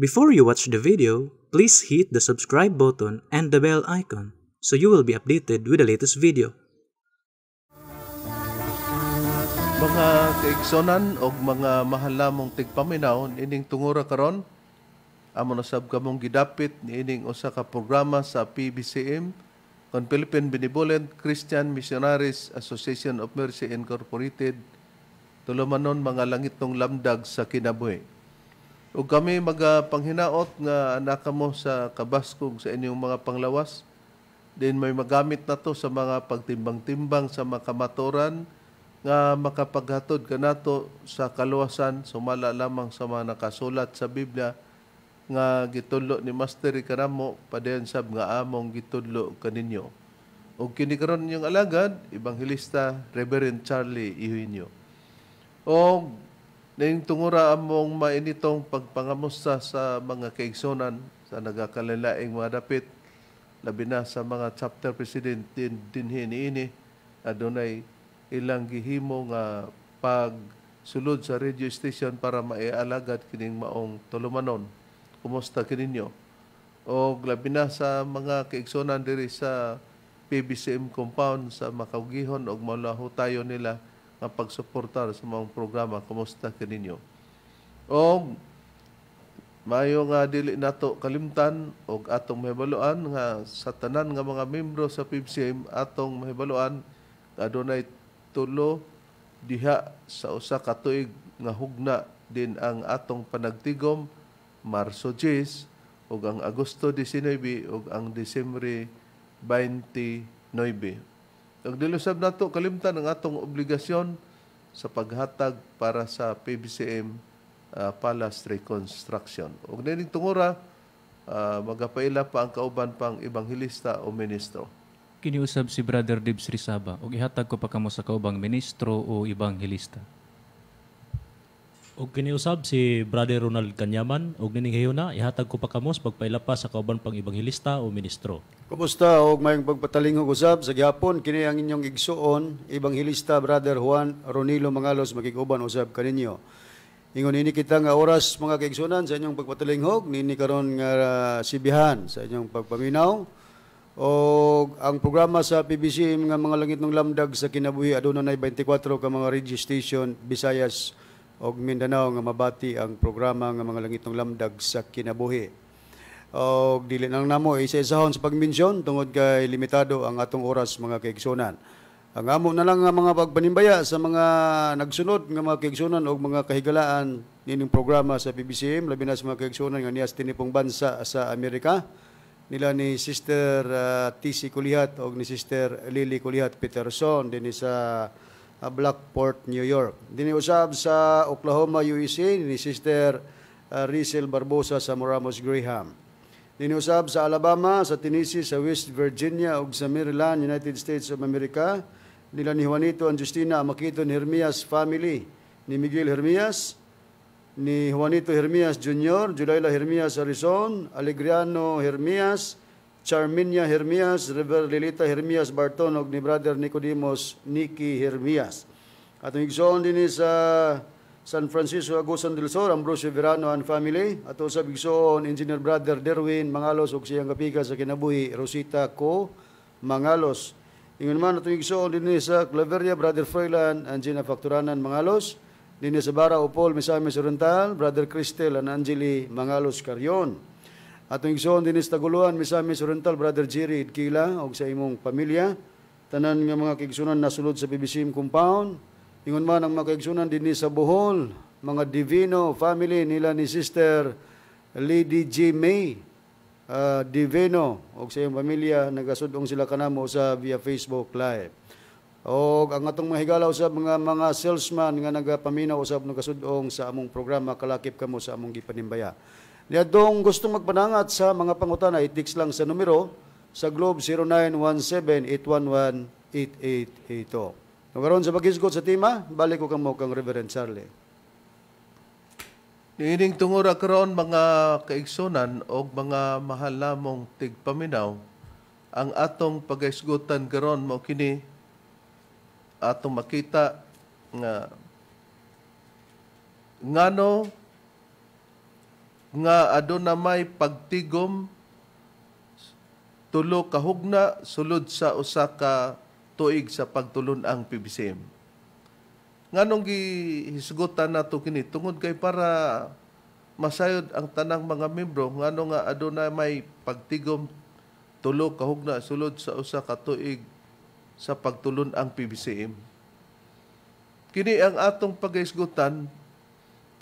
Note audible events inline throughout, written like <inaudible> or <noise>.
Before you watch the video, please hit the subscribe button and the bell icon so you will be updated with the latest video. Mga kaigsonan o mga mahal namong tigpaminaw, ining tungura karon amo nasab kamong gidapit ni ining usa ka programa sa PBCM kon Philippine Benevolent Christian Missionaries Association of Mercy Incorporated tulumanon mga langitong lamdag sa kinabuhi o kami magapanghinaot nga anak mo sa kabaskog sa inyong mga panglawas din may magamit na to sa mga pagtimbang-timbang sa makamatoran nga makapaghatod kanato sa kaluwasan sumala lamang sa mga nakasulat sa Biblia nga gitudlo ni Master Ikaramo padayon sab nga among gitudlo kaninyo. Og kini karon yung alagad Ebanghelista Reverend Charlie Ihuinyo. Og Ning tungura among mainitong pagpangamusta sa mga kaigsonan sa nagakalilaing mga dapit, labi na sa mga chapter president din, din hiniini, adunay ilang gihimo nga pagsulod sa radio station para maialagad kining maong tulumanon. Kumusta kininyo? O labi na sa mga kaigsonan diri sa PBCM compound sa Makaugihon o maulaho tayo nila ang pagsuportar sa mga programa kumusta kaninyo o mayo nga dili nato kalimtan og atong mahibaluan nga sa tanan nga mga membro sa PBCM atong mahibaluan adunay tulo diha sa usa ka tuig nga hugna din ang atong panagtigom Marso 10 ug ang Agosto 19 ug ang Disembre 29 Kag dili sab nato kalimtan ang atong obligasyon sa paghatag para sa PBCM uh, ah, Palace Reconstruction. Ug nining tungura uh, magapaila pa ang kauban pang ebanghelista o ministro. Kiniusab si Brother Dibs Risaba ug ihatag ko pa kamo sa kaubang ministro o ebanghelista. Og kiniusab si Brother Ronald Kanyaman, og nininghiyo na, ihatag ko pa kamos pagpailapas sa kauban pang ibanghilista o ministro. Kumusta o mayong pagpatalingog usab sa gihapon kini ang inyong igsuon ibanghilista Brother Juan Ronilo Mangalos magiguban usab kaninyo. Ingon ini kita nga oras mga kaigsunan sa inyong pagpatalingog nini karon nga uh, sibihan sa inyong pagpaminaw o ang programa sa PBC nga mga langit ng lamdag sa kinabuhi aduna nay 24 ka mga registration Bisayas og Mindanao nga mabati ang programa nga mga langitong lamdag sa kinabuhi. Og dili nang namo isa-isahon sa pagmensyon tungod kay limitado ang atong oras mga kaigsunan. Ang amo na lang nga mga pagpanimbaya sa mga nagsunod nga mga kaigsunan og mga kahigalaan nining programa sa PBCM labi na sa mga kaigsunan nga niyas tinipong bansa sa Amerika nila ni Sister uh, ah, TC Kulihat og ni Sister Lily Kulihat Peterson dinhi sa Uh, Blackport, New York. Diniusab sa Oklahoma, USA ni Sister uh, Rizel Barbosa sa Moramos Graham. Diniusab sa Alabama, sa Tennessee, sa West Virginia ug sa Maryland, United States of America nila ni Juanito and Justina Amakiton Hermias family ni Miguel Hermias, ni Juanito Hermias Jr., Julayla Hermias Arizon, Alegriano Hermias, Charminia Hermias, River Lilita Hermias Barton og ni Brother Nicodemus Nicky Hermias. Atong igsoon din sa San Francisco Agusan del Sur, Ambrosio Verano and family. Ato sa igsoon, Engineer Brother Derwin Mangalos og siyang kapika sa kinabuhi, Rosita Co. Mangalos. Ingon man atong igsoon din sa Claveria, Brother Froilan and Gina Facturanan Mangalos. Din sa Bara Upol, Misamis Oriental, Brother Cristel and Angeli Mangalos Carion. Atong igsoon dinis taguluan Misamis Oriental Brother Jerry Idkila og sa imong pamilya tanan nga mga kaigsunan nasulod sa BBCM compound ingon man ang mga kaigsunan dinhi sa Bohol mga Divino family nila ni Sister Lady J. May uh, Divino og sa iyong pamilya nagasudong sila kanamo sa via Facebook live o ang atong mga higala sa mga mga salesman nga nagapaminaw usab nung kasudong sa among programa kalakip kamo sa among gipanimbaya. Niadong gusto magpanangat sa mga pangutana, itix lang sa numero sa Globe 0917-811-8882. Nagaroon sa pagisgot sa tima, balik ko kang mo kang Reverend Charlie. Niining tungura karon mga kaigsunan o mga mahal namong tigpaminaw, ang atong pagaisgutan karon mo kini atong makita nga ngano nga aduna may pagtigom tulo ka hugna sulod sa usa ka tuig sa pagtulon-ang PBCM. Nganong gihisgutan nato kini tungod kay para masayod ang tanang mga membro ngano nga aduna may pagtigom tulo ka hugna sulod sa usa ka tuig sa pagtulon-ang PBCM. Kini ang atong paghisgutan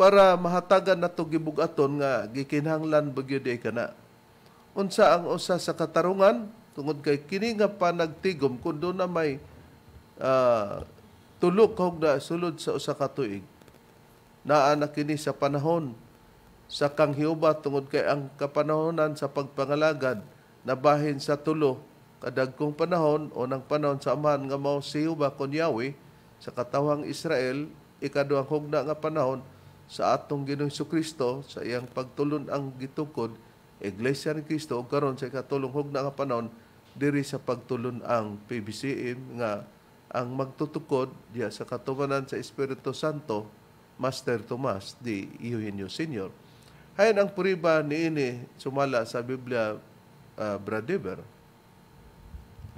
para mahatagan nato gibugaton nga gikinahanglan bagyo di kana. Unsa ang usa sa katarungan tungod kay kini nga panagtigom kun do na may uh, tulok kog na sulod sa usa ka tuig. Naa na kini sa panahon sa kanghiuba tungod kay ang kapanahonan sa pagpangalagad na bahin sa tulo kadagkong panahon o ng panahon sa amahan nga mao si Yuba kon sa katawang Israel ikaduhang hugna nga panahon sa atong Ginoong Kristo sa iyang pagtulon ang gitukod Iglesia ni Kristo ug karon sa katulong hugna nga panahon diri sa pagtulon ang PBCM nga ang magtutukod diya sa katubanan sa Espiritu Santo Master Tomas di Eugenio Senior. Hayan ang puriba ni ini sumala sa Biblia uh, ah, Bradever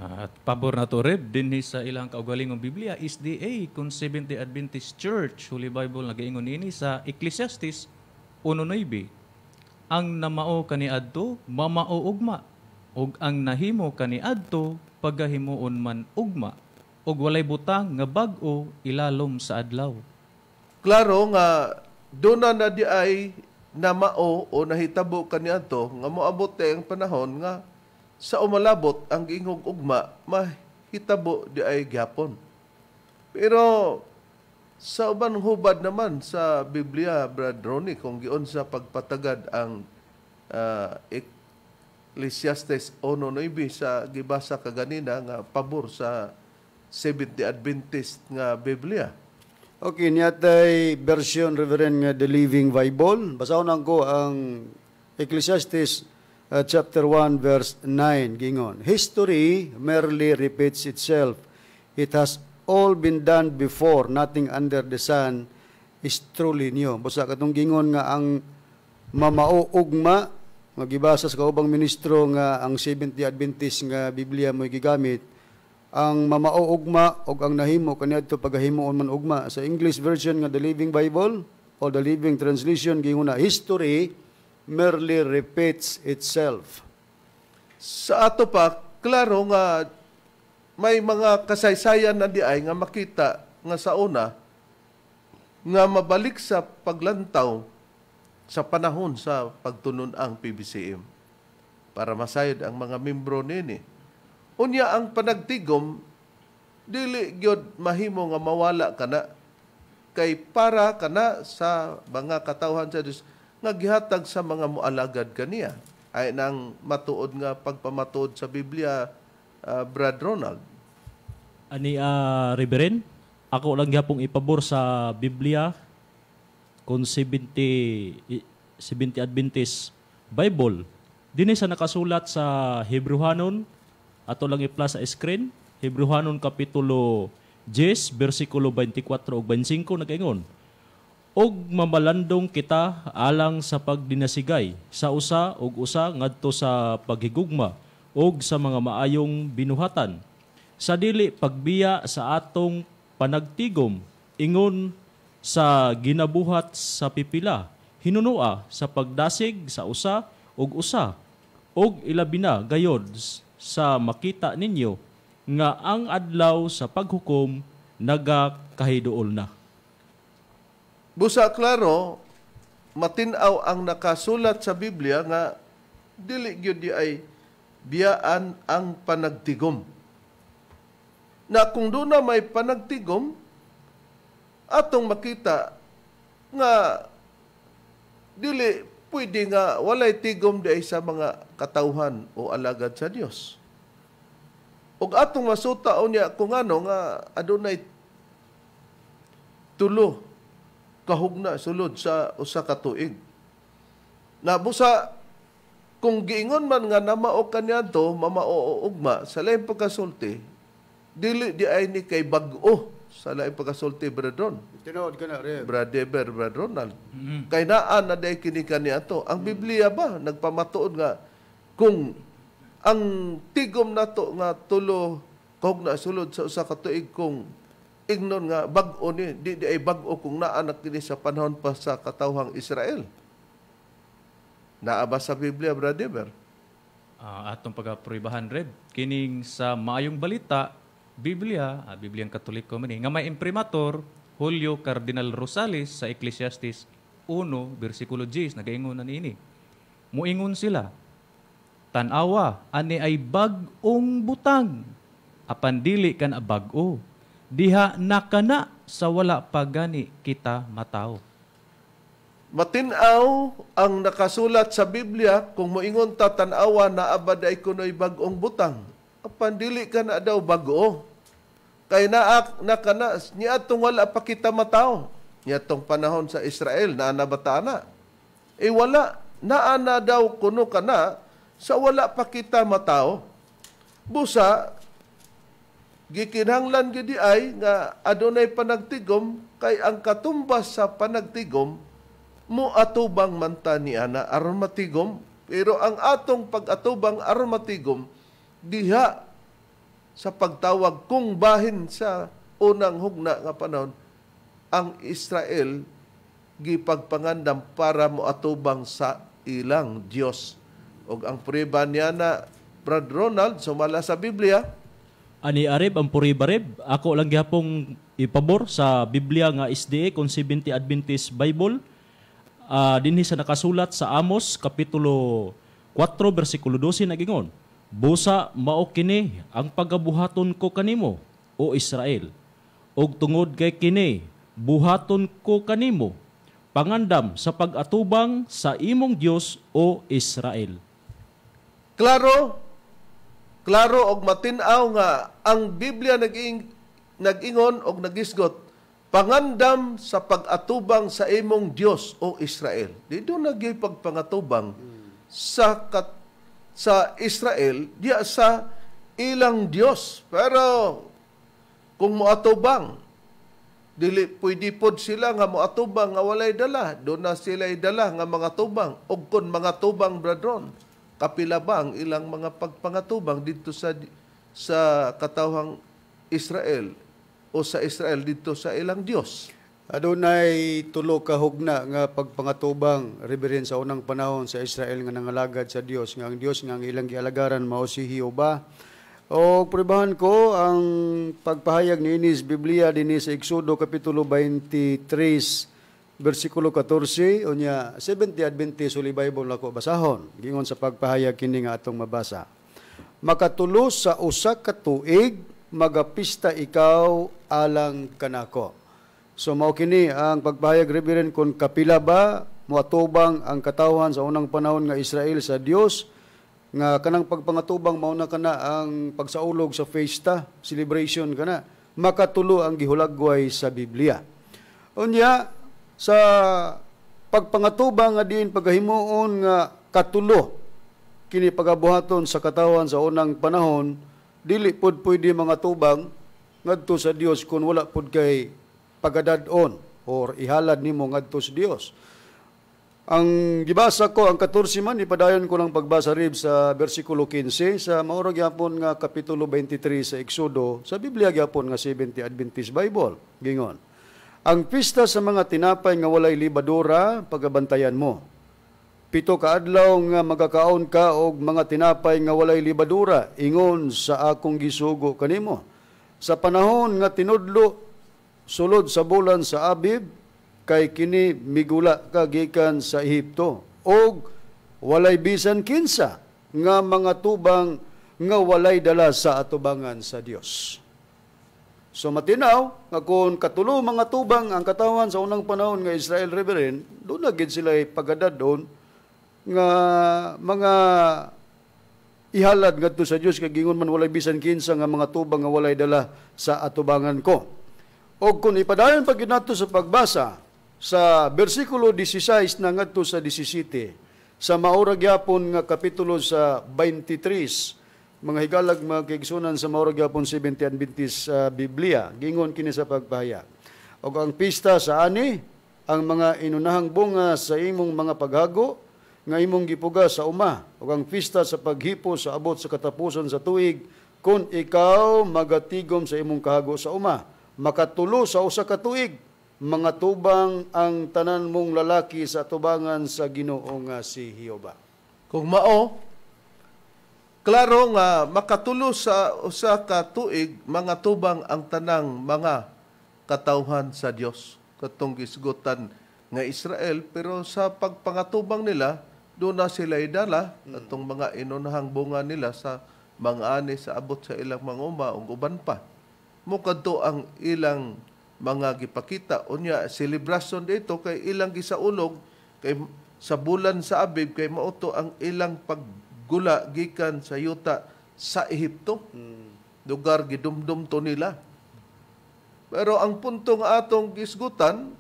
at pabor na to read din sa ilang kaugalingong Biblia is the A Adventist Church Holy Bible nagaingon ini sa Ecclesiastes 1:9 Ang namao kani adto, mamao ugma Og ang nahimo kani adto, pagahimoon man ugma Og walay butang nga bag-o ilalom sa adlaw. Klaro nga duna na di ay namao o nahitabo kaniadto nga moabot eh ang panahon nga sa umalabot ang giingog ugma mahitabo di ay gyapon pero sa uban hubad naman sa Biblia bradroni kung giun sa pagpatagad ang uh, Ecclesiastes 1.9 sa gibasa kaganina nga pabor sa 70 Adventist nga Biblia Okay, niyatay version Reverend nga The Living Bible. Basahon ko ang Ecclesiastes uh, chapter 1 verse 9 gingon history merely repeats itself it has all been done before nothing under the sun is truly new busa katong gingon nga ang mamao ugma nga sa kaubang ministro nga ang 70 Adventist nga Biblia mo gigamit ang mamao ugma og ang nahimo kaniadto pagahimoon man ugma sa English version nga the Living Bible or the Living Translation gingon na history merely repeats itself. Sa ato pa, klaro nga may mga kasaysayan na di ay nga makita nga sa una nga mabalik sa paglantaw sa panahon sa pagtunon ang PBCM para masayod ang mga membro nini. Unya ang panagtigom dili gyud mahimo nga mawala kana kay para kana sa mga katawhan sa Dios naghatag sa mga mualagad kaniya ay nang matuod nga pagpamatuod sa Biblia uh, Brad Ronald ani uh, Reverend ako lang gihapong ipabor sa Biblia kung 70 70 Adventist Bible dinhi sa nakasulat sa Hebrewanon ato lang i-plus sa screen Hebrewanon kapitulo 10 bersikulo 24 ug 25 nag-ingon og mamalandong kita alang sa pagdinasigay sa usa og usa ngadto sa paghigugma og sa mga maayong binuhatan sa dili pagbiya sa atong panagtigom ingon sa ginabuhat sa pipila hinunua sa pagdasig sa usa og usa og ilabi na gayod sa makita ninyo nga ang adlaw sa paghukom nagakahiduol na. Busa klaro, matinaw ang nakasulat sa Biblia nga dili gyud di ay biyaan ang panagtigom. Na kung doon na may panagtigom, atong makita nga dili pwede nga walay tigom di sa mga katauhan o alagad sa Dios. Ug atong masuta niya kung ano nga adunay tulo kahugna sulod sa usa ka tuig. Na busa kung giingon man nga namao kaniadto mamao ugma sa lain pagkasulti dili di ay ni kay bago sa lain pagkasulti bradon. Tinuod ka na rin. Bradeber bradonal. Mm-hmm. Kay naa na day kini to. Ang mm. Biblia ba nagpamatuod nga kung ang tigom nato nga tulo kog na sulod sa usa ka tuig kung Ingnon nga, bag-o ni, di, di ay bag-o kung naanak kini sa panahon pa sa katawhang Israel. Naa ba sa Biblia, Brother Ber? Uh, ah, atong pagapribahan, Reb, kining sa maayong balita, Biblia, ah, ang Katoliko man eh, nga may imprimator, Julio Cardinal Rosales sa Ecclesiastes 1, versikulo 10, nagaingon na niini. Muingon sila, Tanawa, ani ay bagong butang, apan dili kan abag-o diha nakana sa wala pagani kita matao. Matinaw ang nakasulat sa Biblia kung moingon ta tan-awa na abad kunoy bagong butang. Apan dili ka na daw bago. Kay naak nakana niya atong wala pa kita matao. Niya atong panahon sa Israel na nabatana. E eh, wala na ana daw kuno kana sa wala pa kita matao. Busa gikinhanglan gyud ay nga adunay panagtigom kay ang katumbas sa panagtigom mo atubang manta ni ana aron pero ang atong pagatubang atubang diha sa pagtawag kung bahin sa unang hugna nga panahon ang Israel gipagpangandam para mo atubang sa ilang Dios. Og ang prueba niya na Brad Ronald sumala sa Biblia, ani arib ang puri barib ako lang gihapong ipabor sa Biblia nga SDA Consibinti Adventist Bible uh, dinhi sa nakasulat sa Amos kapitulo 4 bersikulo 12 nagingon Busa mao kini ang pagabuhaton ko kanimo o Israel og tungod kay kini buhaton ko kanimo pangandam sa pag-atubang sa imong Dios o Israel Klaro Klaro og matinaw nga ang Biblia nag-ing, ingon og nagisgot pangandam sa pag-atubang sa imong Dios o Israel. Dito nagyay pagpangatubang hmm. sa kat, sa Israel diya sa ilang Dios. Pero kung moatubang dili pwede pod sila nga moatubang nga walay dala, do na sila dala nga mga tubang ug kun mga tubang brethren kapilabang ilang mga pagpangatubang dito sa sa katawhang Israel o sa Israel dito sa ilang Diyos. Adunay tulo ka hugna nga pagpangatubang reverend sa unang panahon sa Israel nga nangalagad sa Diyos nga ang Diyos nga ang ilang gialagaran mao si Jehova. O pribahan ko ang pagpahayag ni Inis Biblia dinhi sa Exodo kapitulo 23 bersikulo 14 unya 70 Adventist uli Bible lako basahon gingon sa pagpahayag kini nga atong mabasa makatulo sa usa ka tuig magapista ikaw alang kanako so mao kini ang pagpahayag reverend kon kapila ba muatubang ang katawhan sa unang panahon nga Israel sa Dios nga kanang pagpangatubang mao na kana ang pagsaulog sa fiesta celebration kana makatulo ang gihulagway sa Biblia unya sa pagpangatubang nga diin paghimuon nga katulo kini pagabuhaton sa katawan sa unang panahon dili pud pwede mga tubang ngadto sa Dios kun wala pud kay pagadadon or ihalad nimo ngadto sa Dios ang gibasa ko ang 14 man ipadayon ko lang pagbasa rib sa bersikulo 15 sa maurag gyapon nga kapitulo 23 sa Eksodo sa Biblia gyapon nga 70 Adventist Bible gingon ang pista sa mga tinapay nga walay libadura, pagabantayan mo. Pito ka adlaw nga magakaon ka og mga tinapay nga walay libadura, ingon sa akong gisugo kanimo. Sa panahon nga tinudlo sulod sa bulan sa Abib, kay kini migula kagikan sa Ehipto og walay bisan kinsa nga mga tubang nga walay dala sa atubangan sa Dios. So matinaw nga kung katulo mga tubang ang katawan sa unang panahon nga Israel Riverin, doon na gid sila pagadad doon nga mga ihalad ngadto sa Dios kay gingon man walay bisan kinsa nga mga tubang nga walay dala sa atubangan ko. O kung ipadayon pag nato sa pagbasa sa bersikulo 16 na ngadto sa 17 sa maura gyapon nga kapitulo sa 23 mga higalag magkaigsunan sa maurag gapon 70 and 20 Biblia gingon kini sa pagpahayag ug ang pista sa ani ang mga inunahang bunga sa imong mga paghago nga imong gipuga sa uma ug ang pista sa paghipo sa abot sa katapusan sa tuig kung ikaw magatigom sa imong kahago sa uma makatulo sa usa ka tuig mga tubang ang tanan mong lalaki sa tubangan sa Ginoong si Hioba kung mao Klaro nga makatulo sa usa ka tuig mga tubang ang tanang mga katawhan sa Dios katong gisgutan nga Israel pero sa pagpangatubang nila doon na sila idala mm. atong mga inunahang bunga nila sa mga ani sa abot sa ilang mga uma ug uban pa mo kadto ang ilang mga gipakita unya celebration dito kay ilang gisaulog kay sa bulan sa Abib kay mauto ang ilang pag gula gikan sa yuta sa Ehipto. Mm. Lugar gidumdum to nila. Pero ang puntong atong gisgutan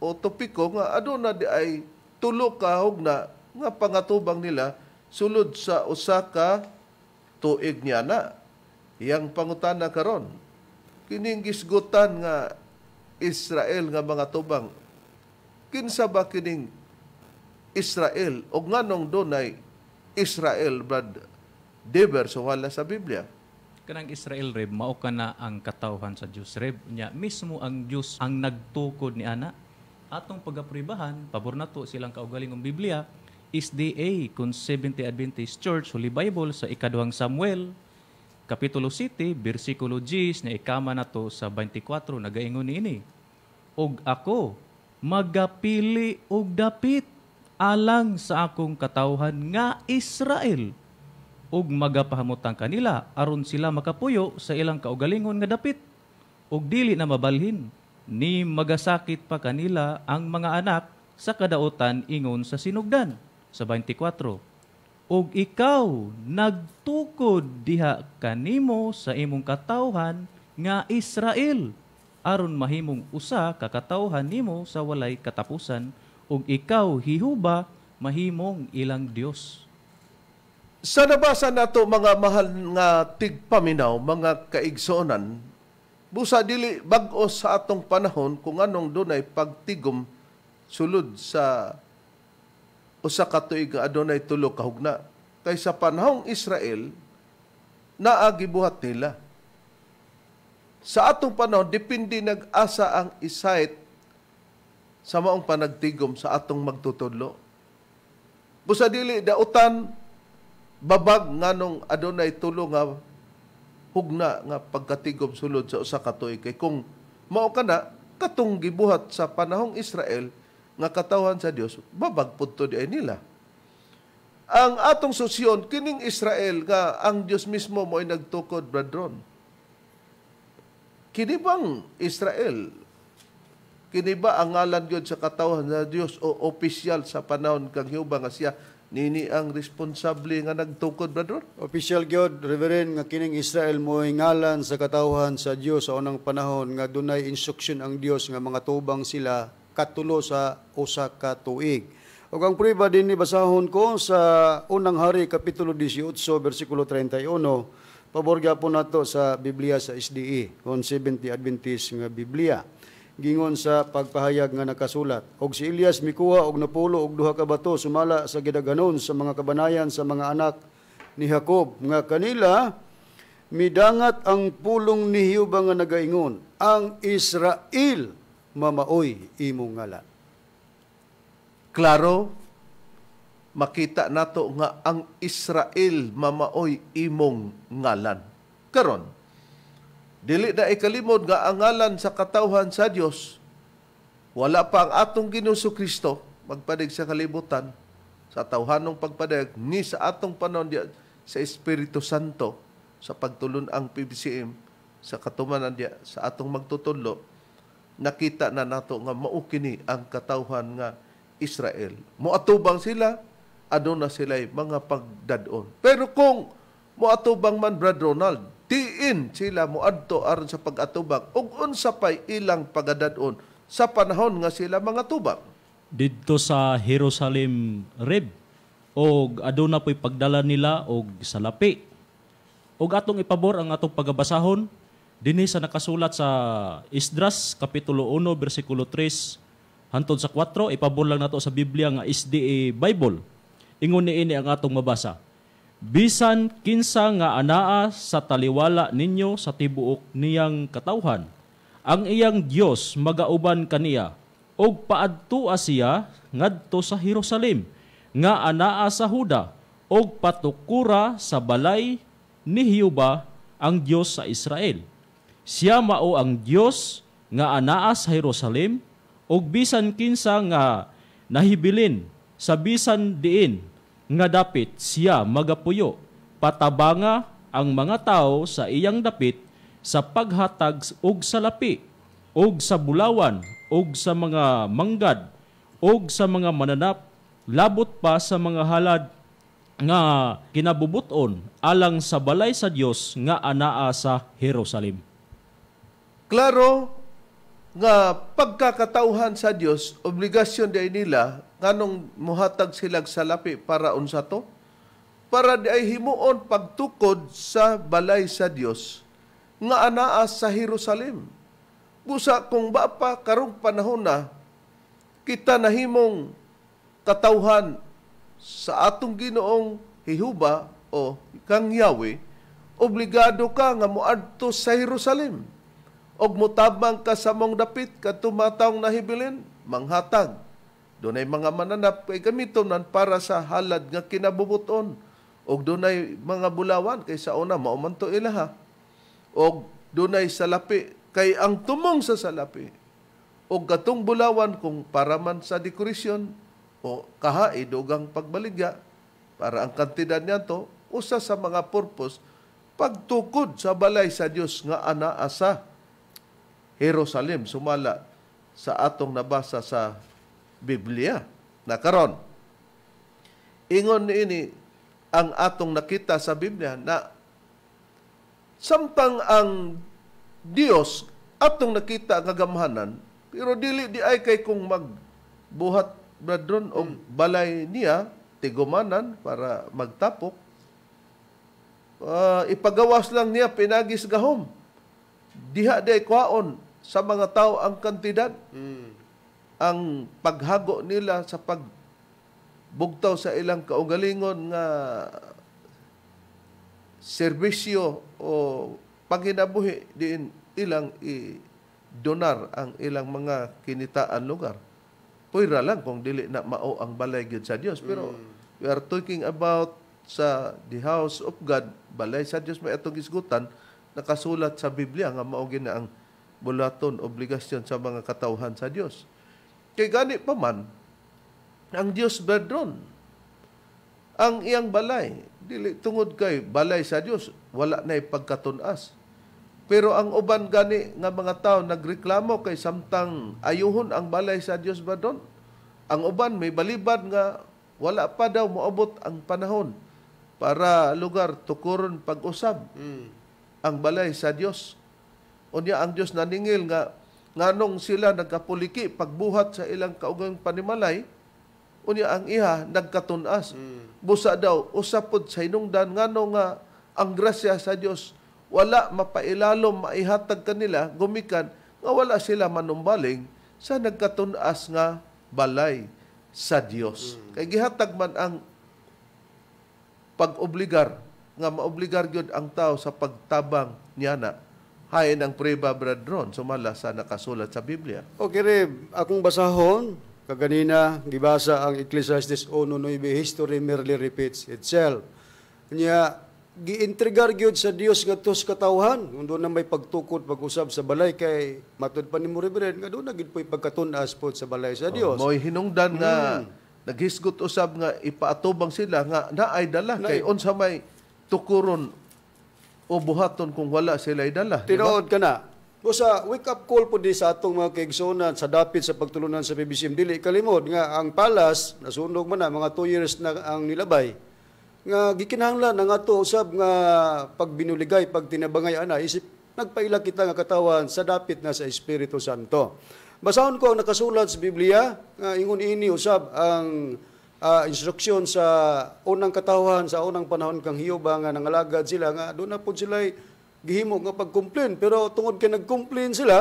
o topiko nga aduna di ay tulo ka hugna nga pangatubang nila sulod sa usa ka tuig niya na yang pangutana karon kining gisgutan nga Israel nga mga tubang kinsa ba kining Israel o nganong dunay Israel blood diver so wala sa Biblia. Kanang Israel Reb, mao ka na ang katauhan sa Dios Reb. nya mismo ang Dios ang nagtukod ni ana atong pagapribahan pabor nato silang kaugaling ng Biblia is DA kung 70 Adventist Church Holy Bible sa ikaduhang Samuel Kapitulo 7, versikulo 10, na ikama na to sa 24, nagaingon ni ini. Og ako, magapili og dapit alang sa akong katauhan nga Israel ug magapahamutang kanila aron sila makapuyo sa ilang kaugalingon nga dapit ug dili na mabalhin ni magasakit pa kanila ang mga anak sa kadaotan ingon sa sinugdan sa 24 ug ikaw nagtukod diha kanimo sa imong katauhan nga Israel aron mahimong usa ka katawhan nimo sa walay katapusan ug ikaw hihuba mahimong ilang Dios. Sa nabasa nato mga mahal nga tigpaminaw mga kaigsoonan, busa dili bag-o sa atong panahon kung anong dunay pagtigom sulod sa usa ka tuig adunay tulo ka hugna kay sa panahong Israel naa gibuhat nila. Sa atong panahon depende nag-asa ang isait sa maong panagtigom sa atong magtutudlo. Busa dili dautan babag nganong adunay tulo nga hugna nga pagkatigom sulod sa usa ka tuig kay kung mao kana katong gibuhat sa panahong Israel nga katawhan sa Dios babag pudto di nila. Ang atong susyon kining Israel nga ang Dios mismo mo'y nagtukod brethren. Kini bang Israel Kini ba ang ngalan gyud sa katawhan sa Dios o official sa panahon kang hiubang nga siya nini ang responsable nga nagtukod brother? Official gyud reverend nga kining Israel mo ngalan sa katawhan sa Dios sa unang panahon nga dunay instruction ang Dios nga mga tubang sila katulo sa usa ka tuig. ug ang priba din ni basahon ko sa unang hari kapitulo 18 bersikulo 31 Pabor po nato sa Biblia sa SDE 170 Adventist nga Biblia gingon sa pagpahayag nga nakasulat. Og si Elias mikuha og napulo og duha ka bato sumala sa gidaganon sa mga kabanayan sa mga anak ni Jacob nga kanila midangat ang pulong ni Hiuba nga nagaingon ang Israel mamaoy imong ngala. Klaro makita nato nga ang Israel mamaoy imong ngalan. Karon, Dili na ikalimod nga angalan sa katauhan sa Dios. Wala pa ang atong Ginoso Kristo magpadig sa kalibutan sa tawhanong pagpadag ni sa atong panon sa Espiritu Santo sa pagtulon ang PBCM sa katumanan dia sa atong magtutudlo nakita na nato nga maukini ang katauhan nga Israel moatubang sila aduna sila mga pagdadon pero kung moatubang man Brad Ronald diin sila muadto aron sa pag-atubag ug unsa pay ilang pagadadon sa panahon nga sila mga tubag didto sa Jerusalem Rib og aduna pay pagdala nila og salapi og atong ipabor ang atong pagabasahon dinhi sa nakasulat sa Isdras kapitulo 1 bersikulo 3 hantod sa 4 ipabor lang nato sa Biblia nga SDA Bible ingon ni ini ang atong mabasa bisan kinsa nga anaa sa taliwala ninyo sa tibuok niyang katawhan ang iyang Dios magauban kaniya og paadto siya ngadto sa Jerusalem nga anaa sa Huda og patukura sa balay ni Hiuba ang Dios sa Israel siya mao ang Dios nga anaa sa Jerusalem og bisan kinsa nga nahibilin sa bisan diin nga dapit siya magapuyo, patabanga ang mga tao sa iyang dapit sa paghatag og sa lapi, og sa bulawan, og sa mga manggad, og sa mga mananap, labot pa sa mga halad nga kinabubuton alang sa balay sa Dios nga anaa sa Jerusalem. Klaro nga pagkakatauhan sa Dios, obligasyon din nila nganong muhatag silag salapi para unsa to? Para di ay himuon pagtukod sa balay sa Dios nga anaa sa Jerusalem. Busa kung ba pa karong panahon na kita nahimong katawhan sa atong Ginoong Hihuba o kang Yahweh, obligado ka nga muadto sa Jerusalem og mutabang ka sa mong dapit katumatang nahibilin manghatag doon ay mga mananap kay gamitonan para sa halad nga kinabubuton. O doon ay mga bulawan kay sa una maumanto ilaha. O doon ay salapi kay ang tumong sa salapi. O gatong bulawan kung para man sa dekorasyon o kahaid o gang para ang kantidad niya to usa sa mga purpose pagtukod sa balay sa Dios nga ana asa Jerusalem sumala sa atong nabasa sa Biblia na karon. Ingon ini ang atong nakita sa Biblia na samtang ang Dios atong nakita nga gamhanan pero dili di ay kay kung magbuhat brethren og balay niya tigumanan para magtapok uh, ipagawas lang niya pinagis gahom diha day kuhaon sa mga tao ang kantidad mm ang paghago nila sa pagbugtaw sa ilang kaugalingon nga serbisyo o paghinabuhi diin ilang i-donar ang ilang mga kinitaan lugar. Pwira lang kung dili na mao ang balay gyud sa Dios pero mm. we are talking about sa the house of God balay sa Dios may atong isgutan nakasulat sa Biblia nga mao gina ang bulaton obligasyon sa mga katawhan sa Dios. Kay gani pa man, ang Dios bedron ang iyang balay dili tungod kay balay sa Dios wala nay pagkatunas pero ang uban gani nga mga tao nagreklamo kay samtang ayuhon ang balay sa Dios badon ang uban may balibad nga wala pa daw moabot ang panahon para lugar tukuron pag-usab mm. ang balay sa Dios unya ang Dios naningil nga nganong sila nagkapuliki pagbuhat sa ilang kaugang panimalay unya ang iha nagkatunas mm. busa daw usapod sa hinungdan nganong nga ang grasya sa Dios wala mapailalom maihatag kanila gumikan nga wala sila manumbaling sa nagkatunas nga balay sa Dios mm. kay gihatag man ang pagobligar nga maobligar gyud ang tao sa pagtabang niya na hain ang priba bradron sumala sa nakasulat sa Biblia. Okay, Reb. Akong basahon, kaganina gibasa ang Ecclesiastes 1.9, history merely repeats itself. Niya, giintrigar gyud sa Dios nga tos katawhan kung doon na may pagtukod pag-usab sa balay kay matud pa ni reverend nga doon na gid po'y pagkatunas as pod sa balay sa Dios oh, mo'y hinungdan nga hmm. naghisgot usab nga ipaatubang sila nga naay dala na, kay unsa may tukuron o buhaton kung wala sila idala. Tinood diba? ka na. Busa, wake up call po di sa atong mga kaigsonan sa dapit sa pagtulunan sa PBCM. Dili, kalimod nga ang palas, nasunog man na, mga 2 years na ang nilabay. Nga gikinahanglan na nga to, usab nga pagbinuligay, pagtinabangay, ana, isip, nagpaila kita nga katawan sa dapit na sa Espiritu Santo. Basahon ko ang nakasulat sa Biblia, nga ingon ini usab ang uh, instruksyon sa unang katawan sa unang panahon kang Hioba nga nangalagad sila nga doon na pud sila gihimo nga pagkomplain pero tungod kay nagkomplain sila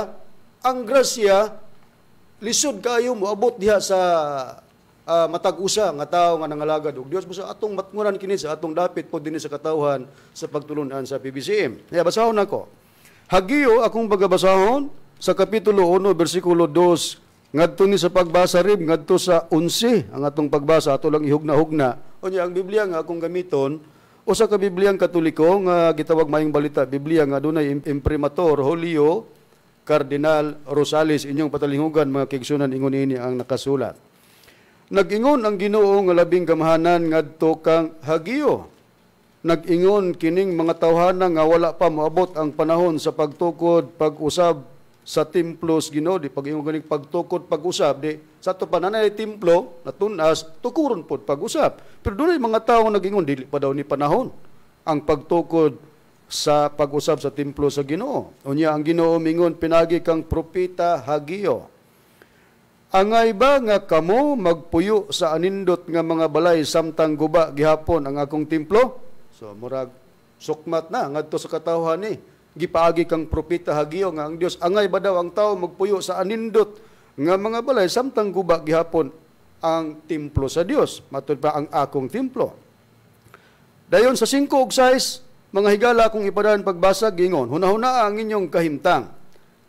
ang grasya lisod kaayo moabot diha sa uh, matag-usa nga tawo nga nangalagad og Dios busa atong matnguran kini sa atong dapit pud dinhi sa katawhan sa pagtulunan sa PBCM. Kaya basahon nako. Hagiyo akong bagabasahon sa kapitulo 1 bersikulo 2 Ngadto ni sa pagbasa rib ngadto sa 11 ang atong pagbasa ato lang ihugna-hugna. Unya ang Biblia nga akong gamiton usa ka Bibliang Katoliko nga gitawag maayong balita Biblia nga dunay imprimator Julio Cardinal Rosales inyong patalingugan mga kigsunan ingon ini ang nakasulat. Nagingon ang Ginoo nga labing kamahanan ngadto kang Hagio. Nagingon kining mga tawhana nga wala pa moabot ang panahon sa pagtukod, pag-usab sa templos Ginoo di pag imong ganing pagtukod pag-usab di sa to pananay templo natunas tukuron pod pag-usab pero dunay mga tawo nagingon dili pa daw ni panahon ang pagtukod sa pag-usab sa templo sa Ginoo unya ang Ginoo mingon pinagi kang propeta Hagio Angay ba nga kamo magpuyo sa anindot nga mga balay samtang guba gihapon ang akong templo so murag sukmat na ngadto sa katawhan ni eh gipaagi kang propeta hagiyo nga ang Dios angay ba daw ang tao magpuyo sa anindot nga mga balay samtang guba gihapon ang templo sa Dios matud pa ang akong templo dayon sa 5 ug 6 mga higala kung ipadaan pagbasa gingon hunahuna ang inyong kahimtang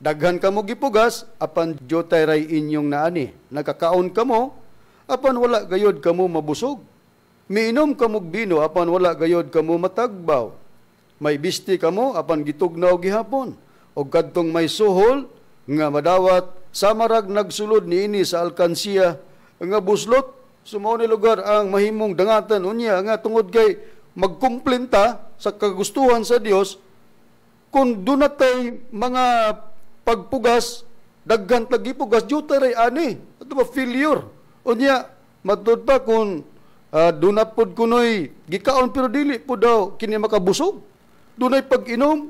daghan kamo gipugas apan jotay inyong naani nagkakaon kamo apan wala gayod kamo mabusog miinom kamog bino apan wala gayod kamo matagbaw may bisti kamo apan gitugnaw gihapon og kadtong may suhol nga madawat sa marag nagsulod niini sa alkansiya nga buslot sumaw ni lugar ang mahimong dangatan unya nga tungod kay magkumplinta sa kagustuhan sa Dios kun dunatay mga pagpugas daghan tagi pugas juta ray ani ato ba failure unya matud pa kung uh, ah, dunapod kunoy gikaon pero dili pud daw kini makabusog Dunay pag-inom,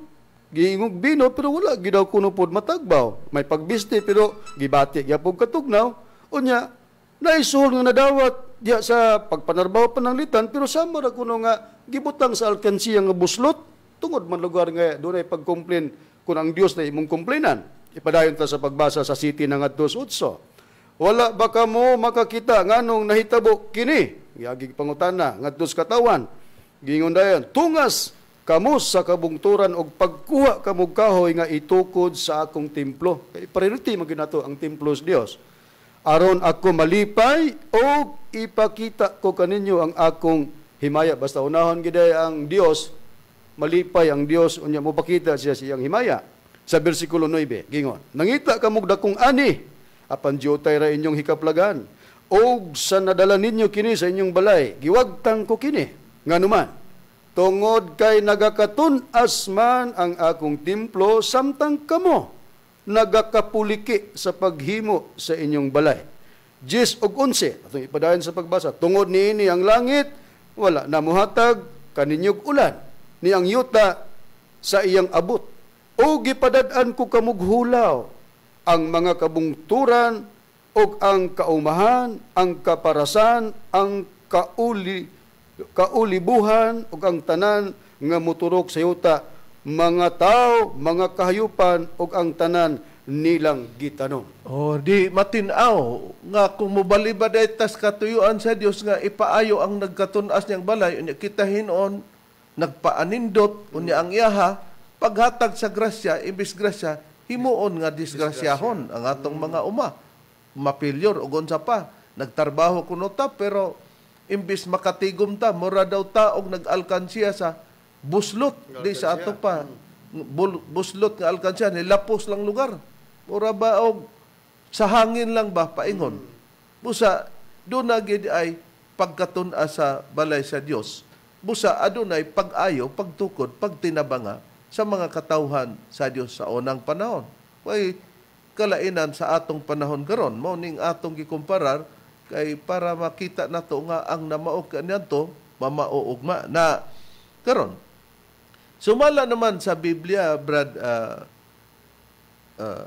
giingog bino pero wala gidaw kuno pod matagbaw. May pagbisti pero gibati gyapon katugnaw. Unya naisul nga nadawat diya sa pagpanarbaw pananglitan pero sama ra kuno nga gibutang sa alkansiya nga buslot tungod man lugar nga dunay pagkomplain kun ang Dios na imong komplainan. Ipadayon ta sa pagbasa sa City ng Adtos 8. Wala ba ka mo makakita nganong nahitabo kini? Giagig pangutana ngadtos katawan. Gingon dayon, tungas kamo sa kabungturan og pagkuha kamog kahoy nga itukod sa akong templo. Kay priority man ginato ang templo sa Dios. Aron ako malipay o ipakita ko kaninyo ang akong himaya. Basta unahon gid ang Dios, malipay ang Dios unya mo pakita siya siyang himaya. Sa bersikulo 9, gingon. Nangita kamog dakong ani apan diotay ra inyong hikaplagan og sa nadala ninyo kini sa inyong balay, giwagtang ko kini. Nga naman, Tungod kay nagakatun asman ang akong templo, samtang kamo nagakapuliki sa paghimo sa inyong balay. 10 og 11, atong ipadayon sa pagbasa. Tungod niini ang langit, wala na muhatag kaninyog ulan ni ang yuta sa iyang abot. O gipadad-an ko kamughulaw ang mga kabungturan og ang kaumahan, ang kaparasan, ang kauli kaulibuhan ug ang tanan nga moturok sa yuta mga tao, mga kahayupan ug ang tanan nilang gitanong. Oh, di matinaw nga kung mubalibad ay tas katuyuan sa Dios nga ipaayo ang nagkatunas niyang balay unya kita hinon nagpaanindot unya ang iyaha paghatag sa grasya ibis grasya himuon nga disgrasyahon ang atong mga uma mapilyor og unsa pa nagtarbaho kuno ta pero imbis makatigom ta mura daw ta og nag sa buslot di sa ato pa Bul- buslot nga alkansiya nilapos lang lugar mura ba og sa hangin lang ba paingon hmm. busa do na gid ay pagkatun-a sa balay sa Dios busa adunay pag-ayo pagtukod pagtinabanga sa mga katawhan sa Dios sa unang panahon way kalainan sa atong panahon karon mao ning atong gikumparar kay para makita nato nga ang namaog kaniadto mamauugma na karon sumala naman sa Biblia Brad uh, uh,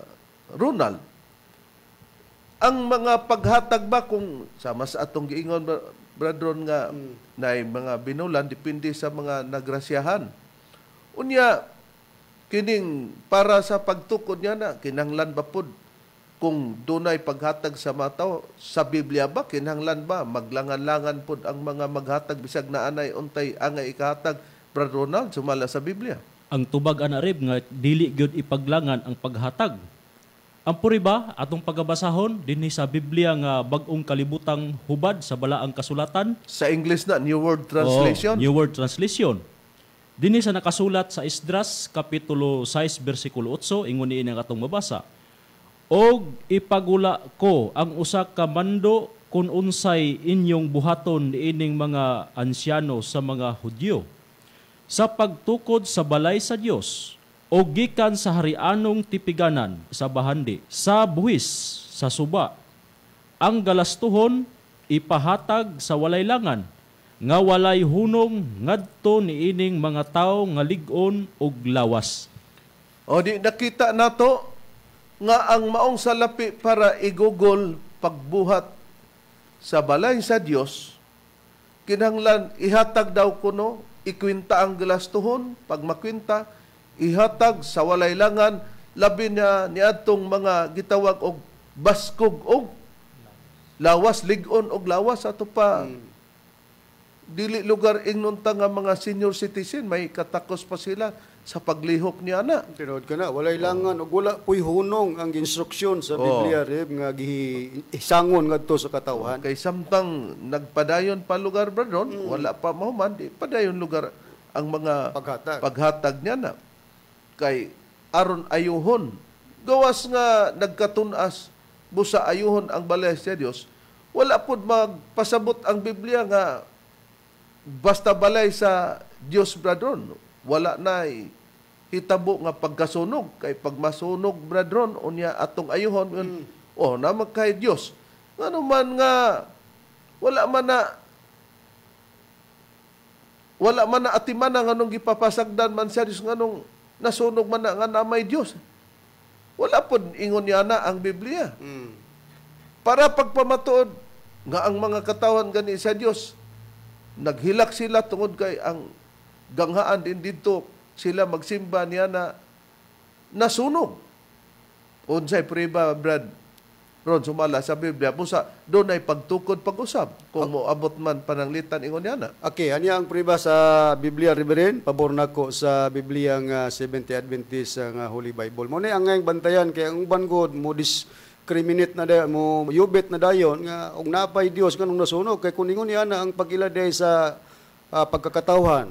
Ronald ang mga paghatag ba kung sama sa atong giingon Bradron nga mm. na mga binulan depende sa mga nagrasyahan unya kining para sa pagtukod niya na kinanglan ba pud kung dunay paghatag sa mataw sa Biblia ba kinahanglan ba maglangan-langan pod ang mga maghatag bisag na anay untay ang ikahatag Brad Ronald sumala sa Biblia ang tubag ana rib nga dili gyud ipaglangan ang paghatag ang puri ba atong pagabasahon dinhi sa Biblia nga bag-ong kalibutang hubad sa balaang kasulatan sa English na New World oh, Translation Oo, New World Translation dinhi sa nakasulat sa Isdras kapitulo 6 bersikulo 8 ingon niini nga atong mabasa og ipagula ko ang usa ka mando kung unsay inyong buhaton ining mga ansyano sa mga Hudyo sa pagtukod sa balay sa Dios o gikan sa harianong tipiganan sa bahandi sa buhis sa suba ang galastuhon ipahatag sa walay langan nga walay hunong ngadto ni ining mga tawo nga lig-on og lawas o di nakita nato nga ang maong salapi para igugol pagbuhat sa balay sa Dios kinanglan ihatag daw kuno ikwinta ang gelas tuhon pag makwinta ihatag sa walay langan labi na niadtong mga gitawag og baskog og lawas ligon og lawas ato pa hmm. dili lugar ingnon nga mga senior citizen may katakos pa sila sa paglihok niya ana. Tinod ka na, walay langan. Og wala po'y hunong ang instruksyon sa oh. Biblia, Reb, nga gihisangon nga to sa katawan. Kay samtang nagpadayon pa lugar, bradron, mm. wala pa mahuman, di padayon lugar ang mga paghatag, paghatag niya na. Kay aron ayuhon, gawas nga nagkatunas, busa ayuhon ang balay sa Dios, wala pud magpasabot ang Biblia nga basta balay sa Dios bradron wala nay hitabo nga pagkasunog kay pagmasunog brethren unya atong ayuhon mm. oh na magkay Dios ngano man nga wala man na wala man na atiman nga nganong gipapasagdan man siya Dios nganong nasunog man na nga namay Dios wala pod ingon niya na ang Biblia mm. para pagpamatuod nga ang mga katawan gani sa Dios naghilak sila tungod kay ang ganghaan din dito sila magsimba niya na nasunog. Unsay priba, Brad, Ron, sumala sa Biblia, busa, doon ay pagtukod pag-usap kung ah. mo abot man pananglitan ingon niya na. Okay, anya ang priba sa Biblia, Reverend? Pabor na ko sa Biblia ah, ah, nga uh, 70 Adventist ang uh, Holy Bible. Muna ang ngayong bantayan, kaya ang bangod mo dis na dayon mo yubit na dayon nga og napay Dios kanong nasunog kay kuningon niya na ang pagila sa uh, pagkakatawhan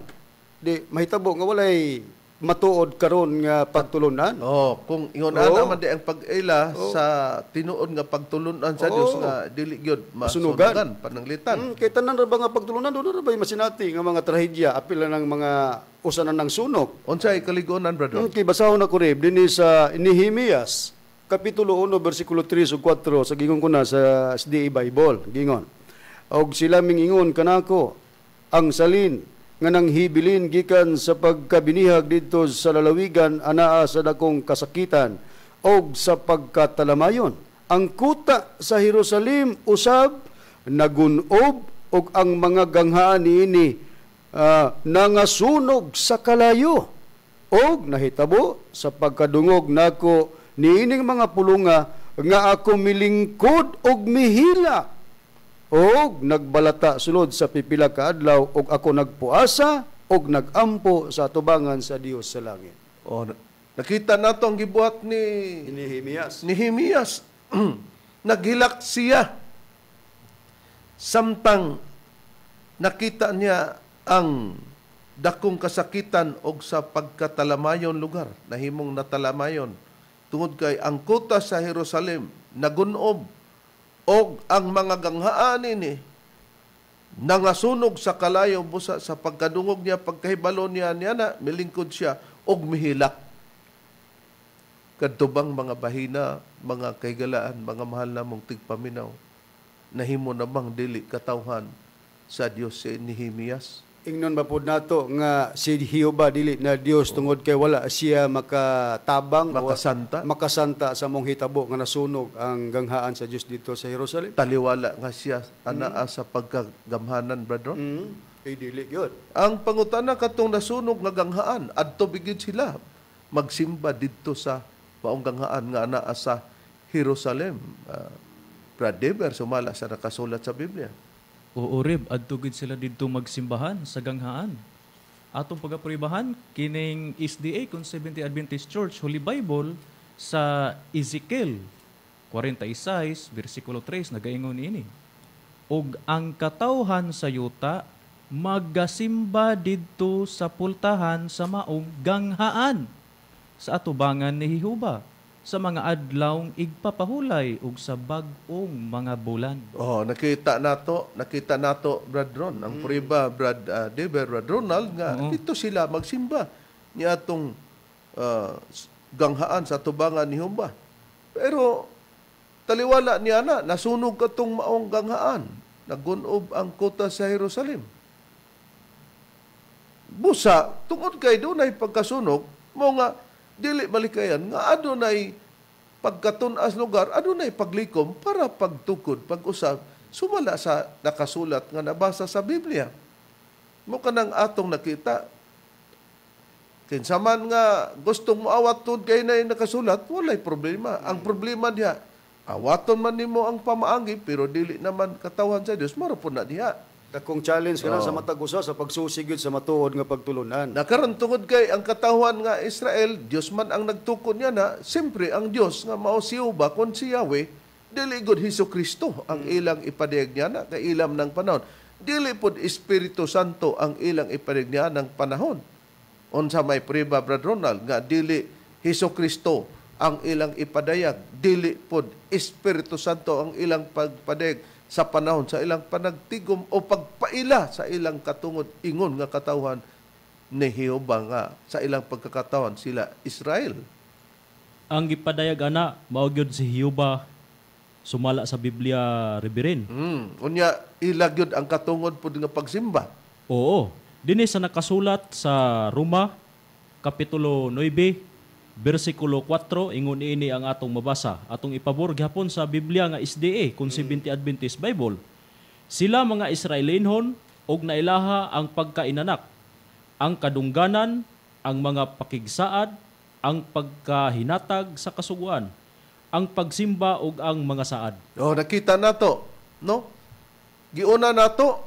di mahitabo nga walay matuod karon nga pagtulunan. Oh, kung ingon oh. naman di ang pag-ila oh. sa tinuod nga pagtulunan sa oh. Dios nga dili gyud masunugan pananglitan. Mm, kay tanan ra ba nga pagtulunan do ra ba masinati nga mga trahedya apil ng mga usanan ng sunog. Unsay kaligonan brother? Mm, kay basahon na kurib dinhi sa Nehemias kapitulo 1 bersikulo 3 ug 4 sa gingon ko na sa SDA e Bible gingon. Og sila mingingon kanako ang salin nga nang hibilin gikan sa pagkabinihag didto sa lalawigan anaa sa dakong kasakitan og sa pagkatalamayon. Ang kuta sa Jerusalem usab nagunob og ang mga ganghaan niini uh, ah, nangasunog sa kalayo og nahitabo sa pagkadungog nako niining mga pulunga nga ako milingkod og mihila og nagbalata sulod sa pipila kaadlaw adlaw og ako nagpuasa og nagampo sa tubangan sa Dios sa langit. Oh, nakita na ang gibuhat ni Nehemias. Nehemias <clears throat> naghilak siya samtang nakita niya ang dakong kasakitan og sa pagkatalamayon lugar nahimong natalamayon tungod kay ang kuta sa Jerusalem nagunob o ang mga ganghaanin eh, nangasunog sa kalayo busa sa pagkadungog niya, pagkahibalo niya, niya na, milingkod siya, og mihilak. Kadubang mga bahina, mga kaigalaan, mga mahal mong tigpaminaw, nahimo namang dili katawhan sa Dios si Nehemias ingnon mapud nato nga si Jehova dili na Dios tungod kay wala siya makatabang makasanta o, makasanta sa mong hitabo nga nasunog ang ganghaan sa Dios dito sa Jerusalem taliwala nga siya ana mm sa pagkagamhanan brother mm-hmm. ay dili gyud ang pangutana katong nasunog nga ganghaan adto bigid sila magsimba didto sa maong ganghaan nga ana sa Jerusalem uh, ah, Brad Dever sumala sa nakasulat sa Biblia Uurib, adto gid sila didto magsimbahan sa ganghaan. Atong pagapribahan, kining SDA kung 70 Adventist Church, Holy Bible, sa Ezekiel 46, versikulo 3, nagaingon ini. Og ang katawhan sa yuta, magasimba didto sa pultahan sa maong ganghaan sa atubangan ni Hihuba sa mga adlawng igpapahulay ug sa bag-ong mga bulan. Oh, nakita nato, nakita nato bradron ang mm. priba brad uh, Deber Brad Ronald nga Oo. dito sila magsimba ni atong uh, ah, ganghaan sa tubangan ni Humba. Pero taliwala ni ana nasunog katong maong ganghaan. Nagunob ang kota sa Jerusalem. Busa, tungod kay dunay pagkasunog, mo nga dili balikayan nga adunay ano pagkatunas lugar adunay ano paglikom para pagtukod pag-usab sumala sa nakasulat nga nabasa sa Biblia mo kanang atong nakita kinsaman nga gustong moawat tud kay na nakasulat walay problema ang problema diha awaton man nimo ang pamaangi pero dili naman katawan sa Dios maro na diha Kakong challenge ka na sa matag sa pagsusigid sa matuod nga pagtulunan. Nakaroon tungod kay ang katawan nga Israel, Dios man ang nagtukod niya na, siyempre ang Dios nga mao si Uba kon si Yahweh, dili gud Hesus Kristo ang hmm. ilang ipadayag niya na kay ilam ng panahon. Dili pod Espiritu Santo ang ilang ipadayag niya ng panahon. Unsa may priba Brad Ronald nga dili Hesus Kristo ang ilang ipadayag, dili pod Espiritu Santo ang ilang pagpadayag sa panahon sa ilang panagtigom o pagpaila sa ilang katungod ingon nga katawhan ni Jehova nga sa ilang pagkakatawan sila Israel. Ang gipadayag ana mao gyud si Jehova sumala sa Biblia Riberin. Mm, unya ila gyud ang katungod pud nga pagsimba. Oo. Dinhi sa nakasulat sa Roma kapitulo 9 bersikulo 4 ingon ini ang atong mabasa atong ipabor gihapon sa Biblia nga SDA Consebenti Adventist Bible sila mga Israelinhon og nailaha ang pagkainanak ang kadungganan ang mga pakigsaad ang pagkahinatag sa kasuguan ang pagsimba og ang mga saad oh nakita nato no giuna nato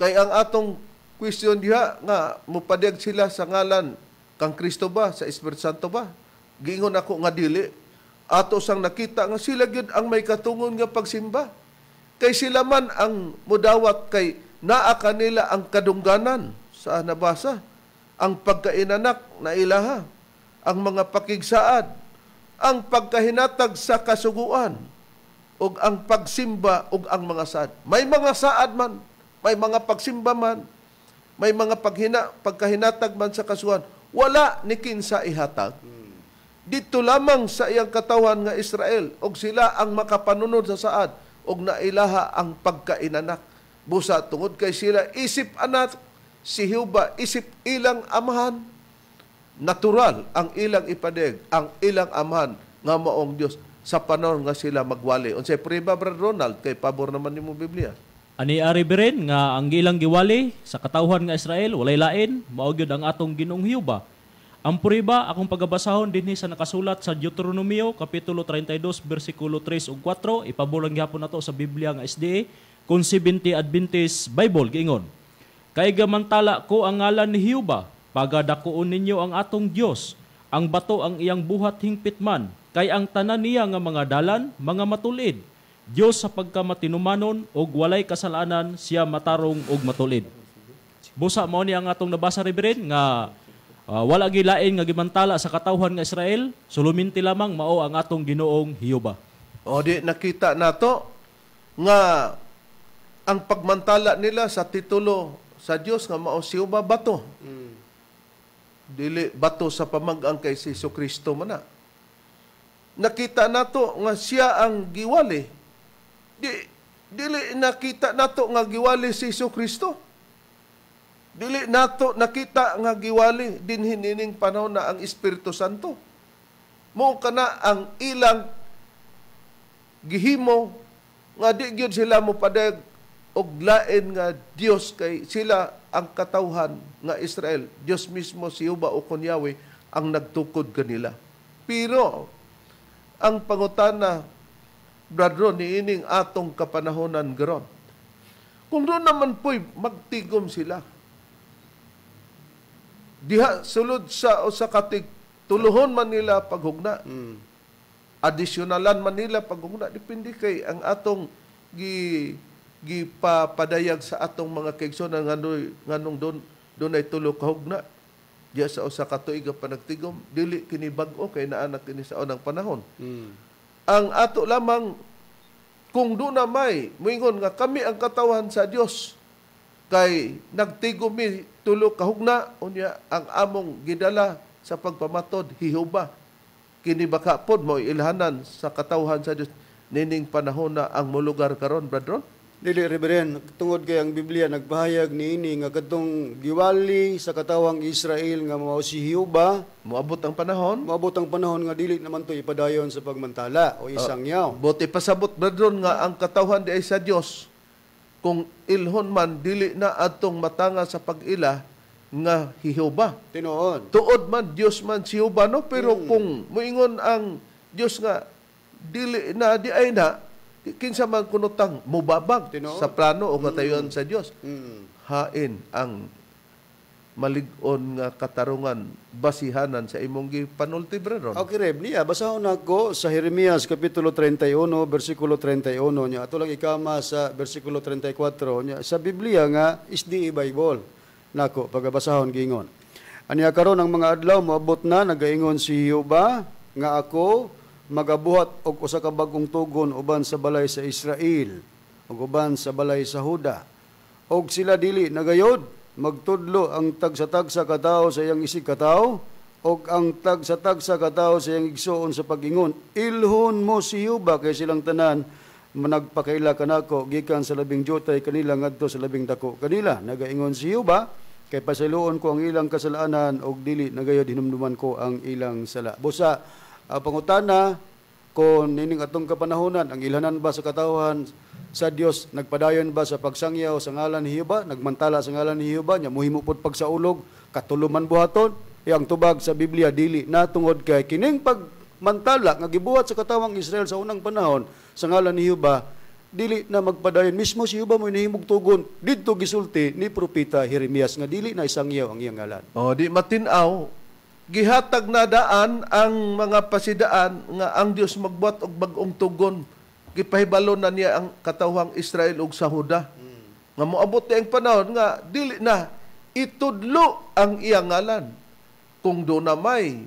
kay ang atong question diha nga mupadeg sila sa ngalan Kang Kristo ba? Sa Espiritu Santo ba? Giingon ako nga dili. Ato sang nakita nga sila gyud ang may katungon nga pagsimba. Kay sila man ang mudawat kay naa kanila ang kadungganan sa nabasa ang pagkainanak na ilaha ang mga pakigsaad ang pagkahinatag sa kasuguan ug ang pagsimba ug ang mga saad may mga saad man may mga pagsimba man may mga paghina pagkahinatag man sa kasuguan wala ni kinsa ihatag dito lamang sa iyang katawan nga Israel og sila ang makapanunod sa saad og nailaha ang pagkainanak busa tungod kay sila isip anak si Huba isip ilang amahan natural ang ilang ipadeg ang ilang amahan nga maong Dios sa panahon nga sila magwali unsay priba brother Ronald kay pabor naman nimo Biblia Ani ari biren nga ang ilang giwali sa katawhan nga Israel walay lain mao gyud ang atong Ginoong Hiuba. Ang puriba akong pagabasahon dinhi sa nakasulat sa Deuteronomio kapitulo 32 bersikulo 3 ug 4 ipabulang gihapon nato sa Biblia nga SDA Consibinti Adventist Bible giingon. Kay gamantala ko ang ngalan ni Hiuba pagadakuon ninyo ang atong Dios ang bato ang iyang buhat hingpit man kay ang tanan niya nga mga dalan mga matulid Dios sa pagkamatinumanon og walay kasalanan siya matarong og matulid. Busa mao ni ang atong nabasa reverend nga uh, wala gilain nga gimantala sa katawhan nga Israel, suluminti lamang mao ang atong Ginoong Hioba. O di nakita nato nga ang pagmantala nila sa titulo sa Dios nga mao si Hioba bato. Mm. Dili bato sa pamag-ang kay Hesus Kristo man na. Nakita nato nga siya ang giwali Di, dili nakita nato nga giwali si Iso Kristo. Dili nato nakita nga giwali din hinining panahon na ang Espiritu Santo. Mo kana ang ilang gihimo nga di gyud sila mo padag og lain nga Dios kay sila ang katawhan nga Israel. Dios mismo si Uba o Kunyawe ang nagtukod kanila. Pero ang pangutana bradro ni ining atong kapanahonan garon. Kung doon naman po'y magtigom sila. Diha sulod sa o sa katig tuluhon man nila paghugna. Mm. Adisyonalan man nila paghugna depende kay ang atong gi gipapadayag sa atong mga kaigsoonan nganoy nganong doon doon ay tulo hugna. Diha sa usa ka tuig panagtigom dili kini bag-o kay naa na kini sa unang panahon. Mm ang ato lamang kung do na may moingon nga kami ang katawhan sa Dios kay mi tulo kahugna unya ang among gidala sa pagpamatod hihuba kini baka pod mo ilhanan sa katawhan sa Dios nining panahon na ang mulugar karon brethren Dili Reverend, tungod kay ang Biblia nagbahayag niini nga kadtong giwali sa katawang Israel nga mao si Hiuba, moabot ang panahon. Moabot ang panahon nga dili naman to ipadayon sa pagmantala o ah, isangyaw. Uh, buti pasabot brethren nga ang katawhan di ay sa Dios. Kung ilhon man dili na atong matanga sa pagila nga hihuba. Tinuod. Tuod man Dios man si Hiuba no pero hmm. kung moingon ang Dios nga dili na di ay na kinsa man kunutang mubabag Tino? sa plano o katayon mm. sa Dios mm. hain ang malig-on nga katarungan basihanan sa imong gipanulti brethren. Okay reb niya basahon nako sa Jeremias kapitulo 31 bersikulo 31 nya ato lang ikama sa bersikulo 34 nya sa Biblia nga is the Bible nako pagabasahon gingon. Aniya karon ang mga adlaw moabot na nagaingon si Yuba nga ako magabuhat og usa ka bagong tugon uban sa balay sa Israel ug uban sa balay sa Huda og sila dili nagayod magtudlo ang tagsa-tagsa katao sa iyang isig katao og ang tagsa-tagsa katao sa iyang igsuon sa pagingon ilhon mo si Yuba kay silang tanan managpakaila kanako gikan sa labing jutay kanila ngadto sa labing dako kanila nagaingon si Yuba kay pasiluon ko ang ilang kasalanan og dili nagayo dinumduman ko ang ilang sala. Busa uh, pangutana kung nining atong kapanahonan ang ilhanan ba sa katawhan sa Dios nagpadayon ba sa pagsangyaw sa ngalan ni Hiba nagmantala sa ngalan ni Hiba nya muhimo pud pagsaulog katuluman buhaton yang eh, tubag sa Biblia dili na tungod kay kining pagmantala nga gibuhat sa katawang Israel sa unang panahon sa ngalan ni Hiba dili na magpadayon mismo si Hiba mo nahimog tugon didto gisulti ni propeta Jeremias nga dili na isangyaw ang iyang ngalan oh di matinaw gihatag na daan ang mga pasidaan nga ang Dios magbuhat og bag-ong tugon gipahibalo na niya ang katawhang Israel ug sa mm. nga moabot ang panahon nga dili na itudlo ang iyang ngalan kung do na may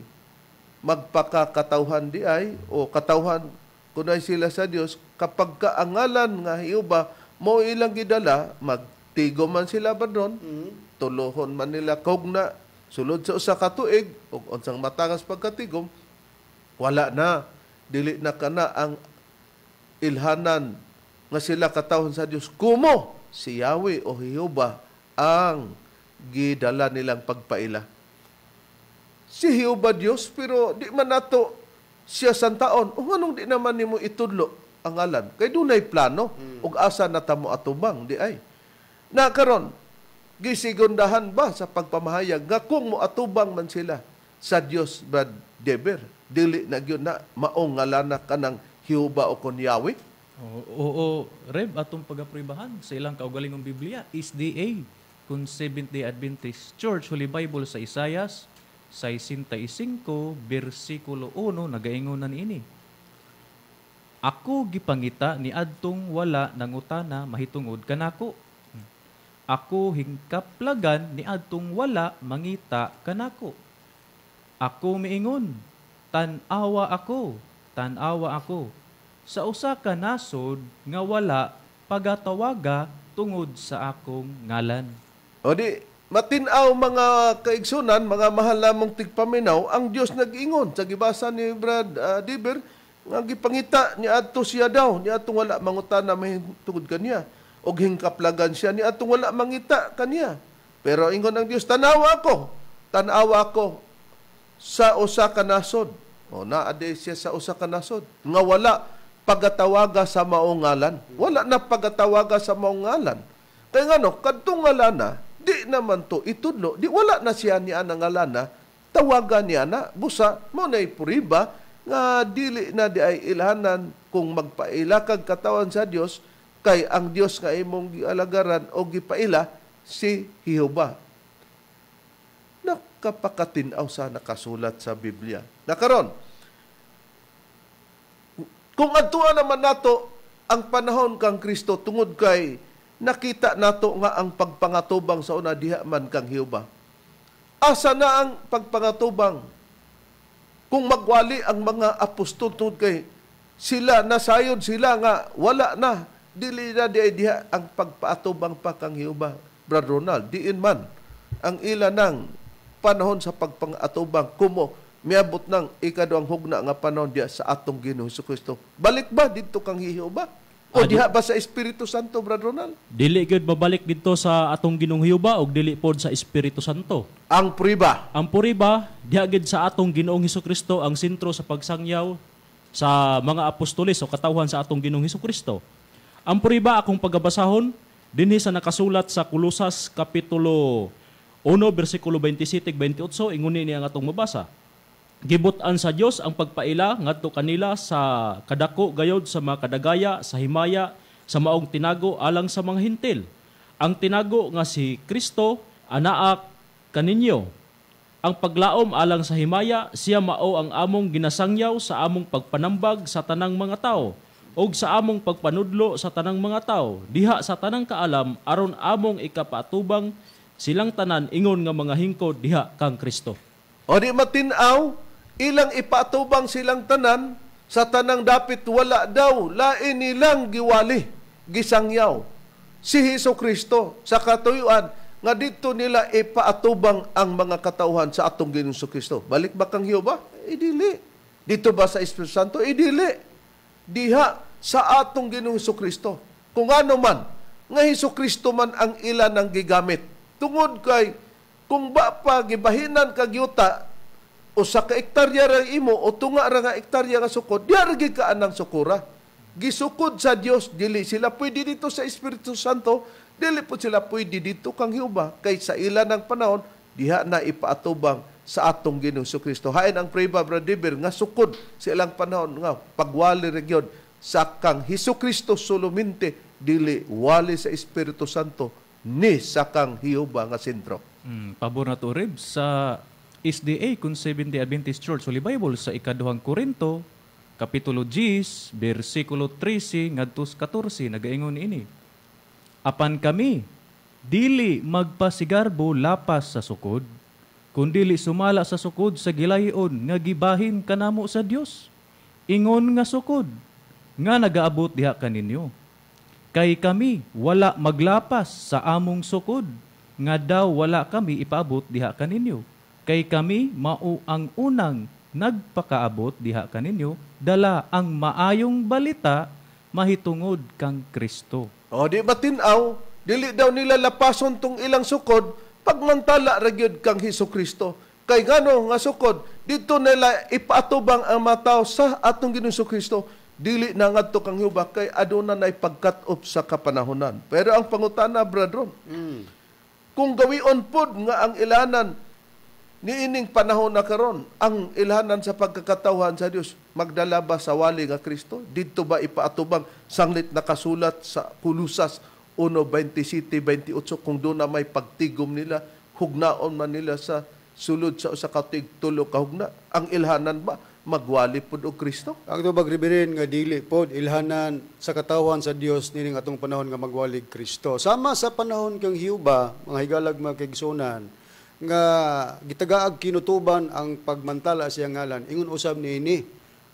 magpakakatawhan di ay o katawhan kunay sila sa Dios kapag kaangalan nga hiuba mo ilang gidala magtigo man sila ba doon mm. tulohon man nila kaugna Sulod sa usa ka tuig ug unsang matangas pagkatigom, wala na dili na kana ang ilhanan nga sila katawhan sa Dios kumo si Yahweh o Jehovah ang gidala nilang pagpaila. Si Jehovah Dios pero di man nato siya santaon. O anong di naman nimo itudlo ang alan? Kay dunay plano hmm. ug asa na natamo atubang di ay. Na karon gisigundahan ba sa pagpamahayag nga kung moatubang man sila sa Dios bad deber dili na gyud na maong ngalana kanang Hiuba o kunyawi Oo, oo Reb, atong pagapribahan sa ilang kaugalingong Biblia is the A kung Seventh-day Adventist Church Holy Bible sa Isaias 65 bersikulo 1 nagaingonan ini. Ako gipangita ni adtong wala nangutana mahitungod kanako ako hingkaplagan ni adtong wala mangita kanako. Ako miingon, tan-awa ako, tan-awa ako. Sa usa ka nasod nga wala pagatawaga tungod sa akong ngalan. O di, matinaw mga kaigsunan, mga mahal namong tigpaminaw, ang Dios nag-ingon sa gibasa ni Brad uh, ah, Diber, nga gipangita ni Ato siya daw, ni Ato wala mangutana may tungod kaniya og hingkaplagan siya ni atong wala mangita kaniya. Pero ingon ang Dios tanaw ako, Tanaw ako sa usa ka nasod. O naade siya sa usa ka nasod nga wala pagatawaga sa maong ngalan. Wala na pagatawaga sa maong ngalan. Kay ngano kadtong ngalana di naman to itudlo, di wala na siya ni anang ngalana tawagan niya na busa mo na puriba nga dili na di ay ilhanan kung magpaila kag katawan sa Dios kay ang Dios nga imong gialagaran o gipaila si Jehova. nakapakatin sa nakasulat sa Biblia. Nakaron, kung adtuan naman nato ang panahon kang Kristo tungod kay nakita nato nga ang pagpangatubang sa una diha man kang Hiuba. Asa na ang pagpangatubang? Kung magwali ang mga apostol tungod kay sila nasayod sila nga wala na Dili na di diha ang pagpaatubang pa kang Hiuba, Brother Ronald. Diin man ang ila ng panahon sa pagpangatubang kumo miabot ng ikaduang hugna nga panahon diya sa atong Ginoo Hesus Kristo. Balik ba didto kang Hiuba? O ah, diha ba sa Espiritu Santo, Brother Ronald? Dili gud mabalik dito sa atong Ginoong Hiuba og dili pod sa Espiritu Santo. Ang puriba. Ang puriba diha gud sa atong Ginoong Hesus Kristo ang sentro sa pagsangyaw sa mga apostolis o katawhan sa atong Ginoong Hesus Kristo. Ang puriba akong pagabasahon, dinhi sa nakasulat sa Kulusas Kapitulo 1, versikulo 27-28, inguni niya nga itong mabasa. Gibutan sa Dios ang pagpaila ngadto kanila sa kadako gayod sa mga kadagaya, sa himaya, sa maong tinago alang sa mga hintil. Ang tinago nga si Kristo anaak kaninyo. Ang paglaom alang sa himaya, siya mao ang among ginasangyaw sa among pagpanambag sa tanang mga tawo og sa among pagpanudlo sa tanang mga tao diha sa tanang kaalam aron among ikapatubang silang tanan ingon nga mga hingkod diha kang Kristo. O di matinaw ilang ipatubang silang tanan sa tanang dapit wala daw lain nilang giwali gisangyaw si Hesus Kristo sa katuyuan nga dito nila ipaatubang ang mga katauhan sa atong Ginoong Kristo. Balik ba kang Hiyo ba? Idili. Dito ba sa Espiritu Santo? Idili diha sa atong Ginoong Kristo. Kung ano man nga Hesus Kristo man ang ilan ang gigamit tungod kay kung ba pa gibahinan kag yuta o sa kaektarya ra imo o tunga ra nga ektarya nga sukod diha ra ka anang sukura gisukod sa Dios dili sila pwede dito sa Espiritu Santo dili po sila pwede dito kang hiuba kay sa ilan ang panahon diha na ipaatubang sa atong Ginoo Kristo. Hain ang pray ba brother nga sukod sa ilang panahon nga pagwali region sa kang Hesus Kristo solamente dili wali sa Espiritu Santo ni sa kang Hioba nga sentro. Mm, pabor na to rib sa SDA kung 70 Adventist Church Holy Bible sa ikaduhang Korinto kapitulo 10 bersikulo 13 ngadto 14 nagaingon ini. Apan kami dili magpasigarbo lapas sa sukod kundili sumala sa sukod sa gilayon nga gibahin kanamo sa Dios. Ingon nga sukod nga nagaabot diha kaninyo. Kay kami wala maglapas sa among sukod nga daw wala kami ipaabot diha kaninyo. Kay kami mao ang unang nagpakaabot diha kaninyo dala ang maayong balita mahitungod kang Kristo. O di ba tinaw, dili daw nila lapason tong ilang sukod Pagmantala ragyod kang Hesus Kristo. Kay ngano nga sukod, dito nila ipaatubang ang mataw sa atong Ginoong Kristo dili na ngadto kang Yuba kay aduna nay pagkat-up sa kapanahonan. Pero ang pangutana, brethren, mm. kung gawion pud nga ang ilanan niining panahon na karon ang ilanan sa pagkakatawhan sa Dios magdala ba sa wali nga Kristo didto ba ipaatubang sanglit na kasulat sa kulusas 1.27-28 kung doon na may pagtigom nila, hugnaon man nila sa sulod sa usa ka tulo ka hugna. Ang ilhanan ba magwali pod og Kristo? Ang to bagribirin nga dili pod ilhanan sa katawan sa Dios nining atong panahon nga magwali Kristo. Sama sa panahon kang hiuba, mga higalag mga kaigsunan, nga gitagaag kinutuban ang pagmantala sa ngalan. Ingon usab niini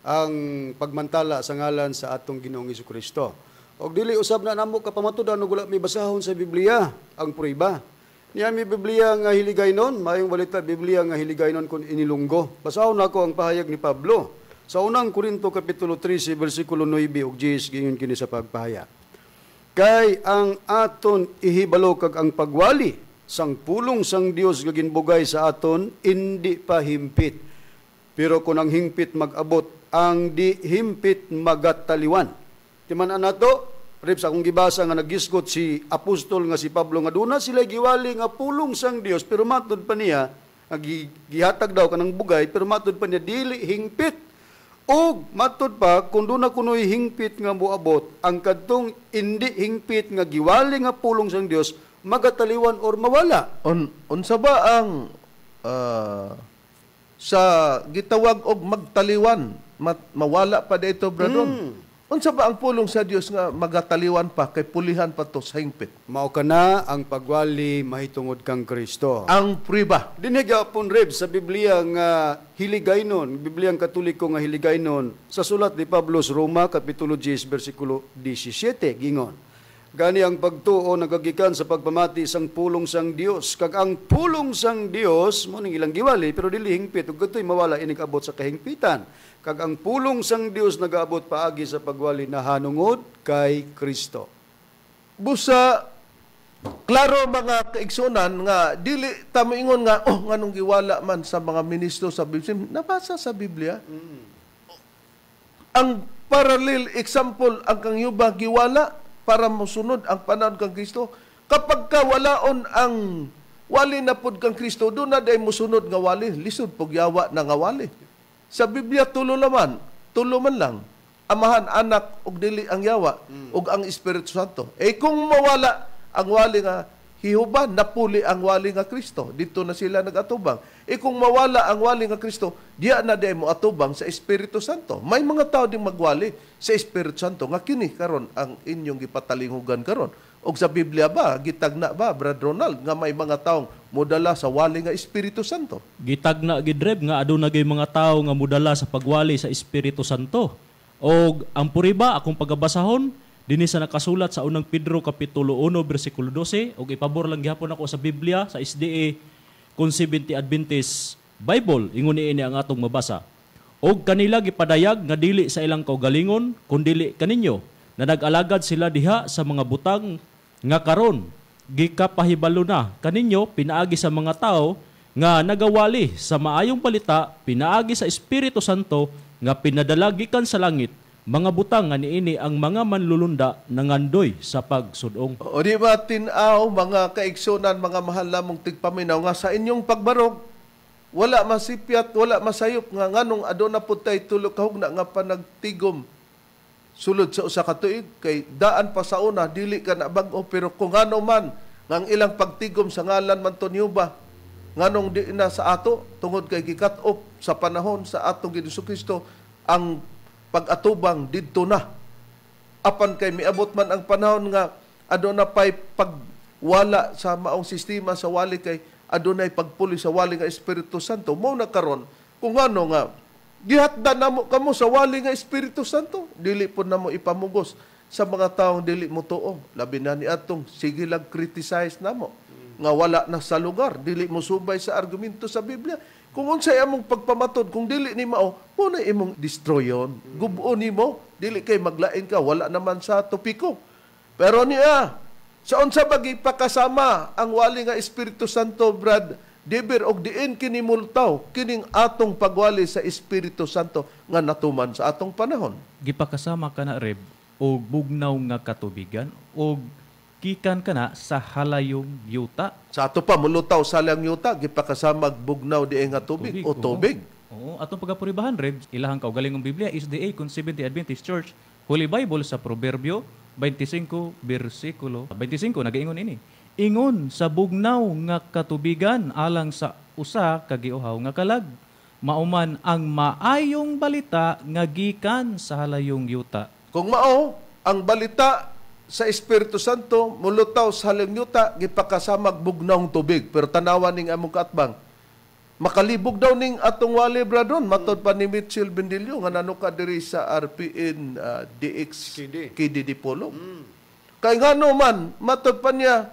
ang pagmantala sa ngalan sa atong Ginoong Kristo. Og dili usab na namo ka kapamatudan og wala mi basahon sa Biblia ang pruiba. Niya mi Biblia nga hiligay nun, mayong balita Biblia nga hiligay nun kun inilunggo. Basahon nako ang pahayag ni Pablo. Sa unang Korinto Kapitulo 13, versikulo 9 og 10, gingon kini sa pagpahaya. Kay ang aton ihibalo kag ang pagwali sang pulong sang Dios nga ginbugay sa aton indi pa himpit. Pero kun ang hingpit magabot, ang di himpit magataliwan Timan anato, Rips, akong gibasa nga nagisgot si Apostol nga si Pablo nga duna na sila giwali nga pulong sang Dios pero matud pa niya, gihatag daw kanang bugay pero matud pa niya dili hingpit. og matud pa kung duna na kunoy hingpit nga muabot ang kadtong indi hingpit nga giwali nga pulong sang Dios magataliwan or mawala. On unsa ba ang uh, sa gitawag og magtaliwan mat, mawala pa dito bradong? Mm. Unsa ba ang pulong sa Dios nga magataliwan pa kay pulihan pa to sa hingpit? Mao kana ang pagwali mahitungod kang Kristo. Ang priba. Dinhi gyapon rib sa Biblia nga hiligaynon, Biblia ang Katoliko nga hiligaynon sa sulat ni Pablo sa Roma kapitulo 10 bersikulo 17 gingon. Gani ang pagtuo nagagikan sa pagpamati sang pulong sang Dios kag ang pulong sang Dios mo ning ilang giwali pero dili hingpit ug gatoy mawala ini kaabot sa kahingpitan kag ang pulong sang Dios nagaabot paagi sa pagwali na hanungod kay Kristo. Busa klaro mga kaigsunan nga dili ta ingon nga oh nganong giwala man sa mga ministro sa Biblia. Nabasa sa Biblia. Mm. Ang parallel example ang kang yuba giwala para mosunod ang panahon kang Kristo. Kapag ka walaon ang wali na pud kang Kristo, do na day mosunod nga wali, lisod pog na nga wali. Sa Biblia tulo laman, tulo man lang. Amahan anak ug dili ang yawa mm. ug ang Espiritu Santo. Eh kung mawala ang wali nga hiuban napuli ang wali nga Kristo dito na sila nagatubang Eh kung mawala ang wali nga Kristo diya na di mo atubang sa Espiritu Santo may mga tao ding magwali sa Espiritu Santo nga kini karon ang inyong ipatalinghugan karon o sa Biblia ba, gitagna ba, Brad Ronald, nga may mga taong mudala sa wali nga Espiritu Santo? Gitagna, gidreb, nga aduna gay mga tao nga mudala sa pagwali sa Espiritu Santo. O ang puriba, akong pagabasahon, dinhi sa nakasulat sa unang Pedro Kapitulo 1, versikulo 12, o ipabor lang gihapon ako sa Biblia, sa SDA, Consibinti Adventist Bible, ingon ini ang atong mabasa. O kanila gipadayag nga dili sa ilang kaugalingon, kundili kaninyo, na nag-alagad sila diha sa mga butang nga karon gikapahibalo na kaninyo pinaagi sa mga tao nga nagawali sa maayong balita pinaagi sa Espiritu Santo nga pinadalagikan sa langit mga butang nga niini ang mga manlulunda nangandoy sa pagsudong. O di ba tinaw mga kaiksunan, mga mahal namong tigpaminaw nga sa inyong pagbarog, wala masipyat, wala masayop nga nganong aduna putay tulo kahugna nga panagtigom sulod sa usa ka tuig kay daan pa sa una dili ka na bag-o pero kung ano man ngang ilang pagtigom sa ngalan man to ba nganong di na sa ato tungod kay gikat off sa panahon sa atong Ginoo Kristo ang pag-atubang didto na apan kay miabot man ang panahon nga aduna pay pagwala sa maong sistema sa wali kay adunay pagpuli sa wali nga Espiritu Santo mao na karon kung ano nga Gihatda namo kamo sa wali nga Espiritu Santo, dili po namo ipamugos sa mga taong dili mo to'o. Labi na ni atong sige lang criticize namo nga wala na sa lugar, dili mo subay sa argumento sa Biblia. Kung unsay among pagpamatod, kung dili ni mao, muna imong destroyon. Gubo nimo, dili kay maglain ka, wala naman sa topiko. Pero niya, sa unsa bagi pakasama ang wali nga Espiritu Santo, Brad Dibir og diin kini multaw kining atong pagwali sa Espiritu Santo nga natuman sa atong panahon. Gipakasama ka na reb og bugnaw nga katubigan og gikan kana sa halayong yuta. Sa ato pa mulutaw sa halayong yuta gipakasama og bugnaw diin nga tubig, tubig o tubig. Oo, atong pagapuribahan reb ilahang kaugalingong Biblia SDA the Eighth Adventist Church Holy Bible sa Proverbio 25 bersikulo 25 nagaingon ini ingon sa bugnaw nga katubigan alang sa usa ka giuhaw nga kalag mauman ang maayong balita nga gikan sa halayong yuta kung mao ang balita sa Espiritu Santo mulutaw sa halayong yuta gipakasamag bugnaw tubig pero tanawan ning among katbang makalibog daw ning atong wali bradon matod pa ni Mitchell Bendilio nga nanu ka diri sa RPN uh, ah, DX KD KD Dipolo mm. kay ngano man matod pa niya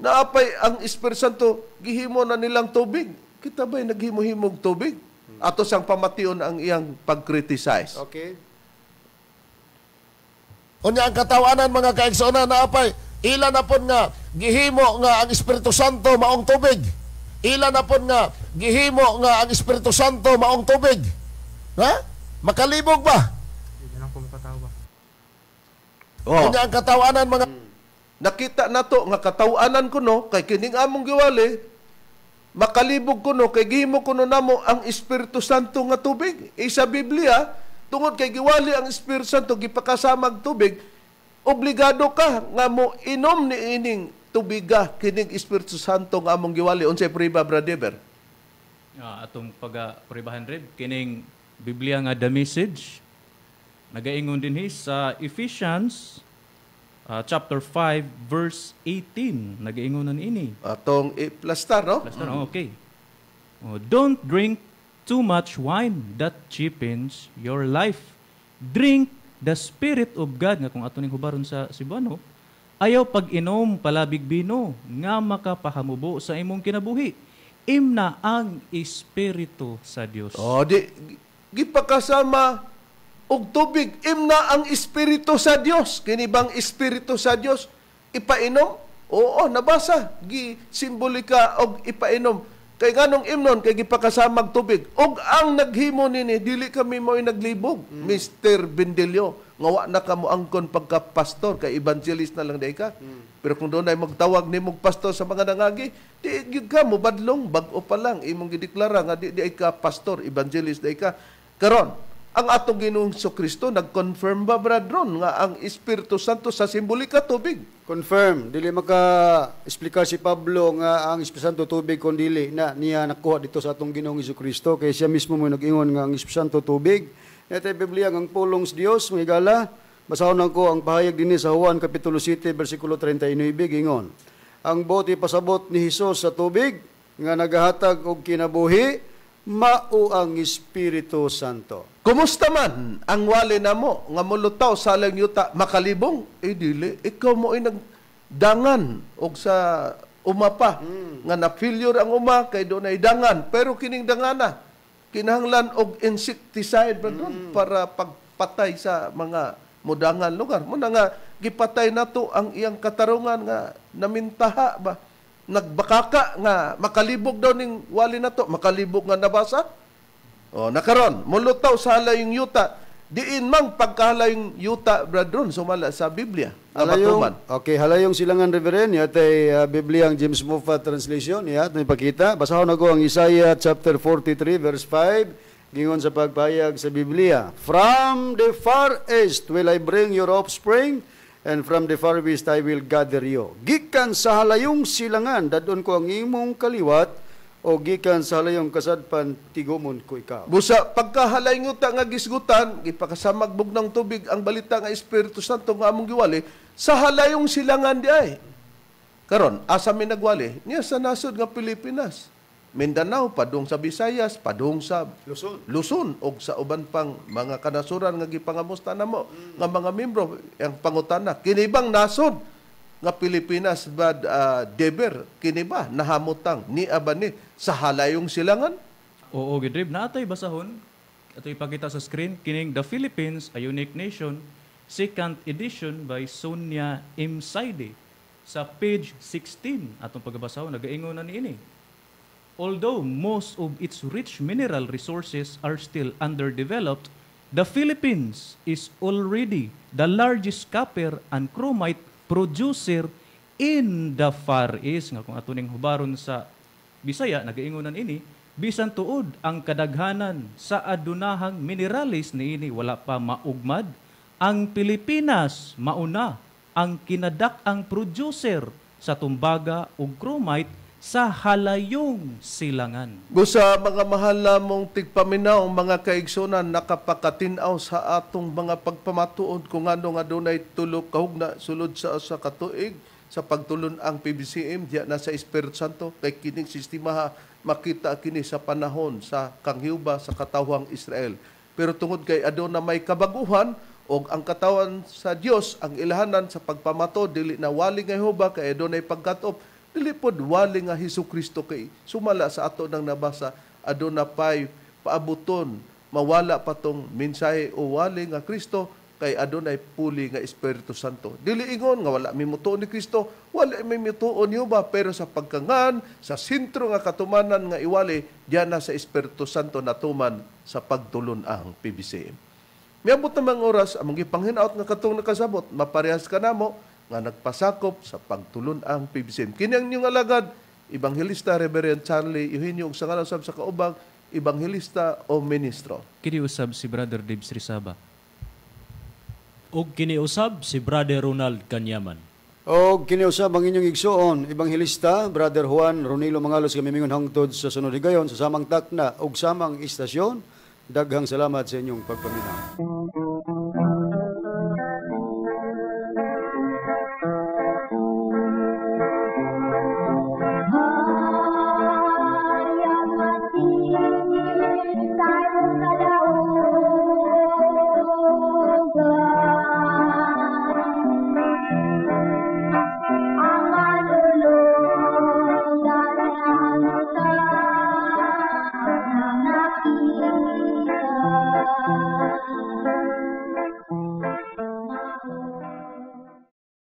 Naapay ang Espiritu Santo, gihimo na nilang tubig. Kita ba'y naghimo-himog tubig? Ato sang pamation ang iyang pag-criticize. Okay. Unya ang katawanan mga kaigsoona na apay, ila na pon nga gihimo nga ang Espiritu Santo maong tubig. Ila na pon nga gihimo nga ang Espiritu Santo maong tubig. Ha? Makalibog ba? Hindi lang kumatawa. Oh. Unya ang katawanan mga hmm nakita nato nga katawanan no kay kining among giwali makalibog ko no kay gihimo kuno namo ang Espiritu Santo nga tubig e sa Biblia tungod kay giwali ang Espiritu Santo gipakasamag tubig obligado ka nga mo inom ni ining tubiga kining Espiritu Santo nga among giwali unsay priba brother uh, atong pag pribahan rib kining Biblia nga the message nagaingon din sa Ephesians uh, chapter 5 verse 18 nag-iingon nun ini atong uh, plastar no plastar mm. okay oh, don't drink too much wine that cheapens your life drink the spirit of God nga kung atong hubaron sa Cebuano ayaw pag-inom palabig bino nga makapahamubo sa imong kinabuhi imna ang espiritu sa Dios oh di gipakasama og tubig. Imna ang Espiritu sa Dios. Kini bang Espiritu sa Dios ipainom? Oo, nabasa. Gi simbolika og ipainom. Kay nganong imnon kay gipakasamag tubig. Og ang naghimo nini dili kami mo naglibog. Mm. Mr. Bendelio, wa na kamo angkon pagka pastor kay evangelist na lang day ka. Mm. Pero kung doon ay magtawag ni mong pastor sa mga nangagi, di gyud ka mo badlong bag-o pa lang imong gideklara nga di, di ay ka pastor, evangelist day ka. Karon, ang atong Ginoong Kristo nag-confirm ba bradron nga ang Espiritu Santo sa simbolika tubig? Confirm, dili maka explicar si Pablo nga ang Espiritu Santo tubig kun dili na niya nakuha dito sa atong Ginoong Kristo kay siya mismo mo nag-ingon nga ang Espiritu Santo tubig. Natay Biblia ang pulong sa Dios migala. Basahon nako ang pahayag dinhi sa Juan kapitulo 7 bersikulo 39 ingon. Ang buot pasabot ni Hesus sa tubig nga nagahatag og kinabuhi mao ang Espiritu Santo. Kumusta man ang wale na mo nga mulutaw sa salang yuta makalibong eh dili ikaw mo ay nagdangan og sa uma pa mm. nga na failure ang uma kay do na dangan pero kining dangana kinahanglan og insecticide ba mm. para pagpatay sa mga mudangan lugar mo na nga gipatay nato ang iyang katarungan nga namintaha ba nagbakaka nga makalibog daw ning wali to, makalibog nga nabasa o, nakaron, mulutaw sa halayong yuta, diin mang pagkahalayong yuta, brethren, sumala sa Biblia. Halayong, okay, halayong silangan reverend, yat ay uh, Biblia ang James Muffa translation, yat may pakita. Basahon ako ang Isaiah chapter 43 verse 5, gingon sa pagbayag sa Biblia. From the far east will I bring your offspring, and from the far west I will gather you. Gikan sa halayong silangan, dadon ko ang imong kaliwat, o gikan sa halayong kasadpan tigumon ko ikaw. Busa pagkahalay nguta nga gisgutan gipakasamag bugnang tubig ang balita nga Espiritu Santo nga among giwali sa halayong silangan di ay. Karon asa mi nagwali niya sa nasod nga Pilipinas. Mindanao padung sa Visayas, padung sa Luzon, Luzon og sa uban pang mga kanasuran nga gipangamusta namo mm. nga mga membro ang pangutana kinibang nasod nga Pilipinas bad uh, deber kiniba nahamutang ni abani sa halayong silangan oo gidrib natay basahon atoy pakita sa screen kining the Philippines a unique nation second edition by Sonia M. Saide sa page 16 atong pagbasaw nagaingon na niini although most of its rich mineral resources are still underdeveloped the Philippines is already the largest copper and chromite producer in the Far East nga kung atuning hubaron sa Bisaya nagaingonan ini bisan tuod ang kadaghanan sa adunahang mineralis niini wala pa maugmad ang Pilipinas mauna ang kinadak ang producer sa tumbaga ug chromite sa halayong silangan. Gusa mga mahal mong tigpaminaw mga kaigsunan nakapakatinaw sa atong mga pagpamatuod kung ano nga dunay tulo kahugna sulod sa sa katuig sa pagtulon ang PBCM diya na sa Espiritu Santo kay kining sistema ha, makita kini sa panahon sa kanghiuba sa katawang Israel. Pero tungod kay aduna ano may kabaguhan o ang katawan sa Dios ang ilahanan sa pagpamato dili na wali ngay huba kay adunay pagkatop Dili pod wali nga Hesus Kristo kay sumala sa ato nang nabasa aduna pay paabuton mawala pa tong mensahe o wali nga Kristo kay adunay puli nga Espiritu Santo. Dili ingon nga wala mi mutuon ni Kristo, wala mi mutuon niyo ba pero sa pagkangan sa sentro nga katumanan nga iwali diyan na sa Espiritu Santo natuman sa pagtulon ang PBCM. Miabot na mga oras among gipanghin-out nga katong nakasabot, maparehas ka namo nga nagpasakop sa pagtulon ang PBCM. Kinyang ang inyong alagad, Ebanghilista Reverend Charlie Eugenio ug sa kaubag ebanghilista o ministro. Kini usab si Brother Dibs Risaba. Og kini usab si Brother Ronald Kanyaman. Og kini usab ang inyong igsuon, ebanghilista Brother Juan Ronilo Mangalos kami mingon hangtod sa sunod higayon sa samang takna og samang istasyon. Daghang salamat sa inyong pagpaminaw.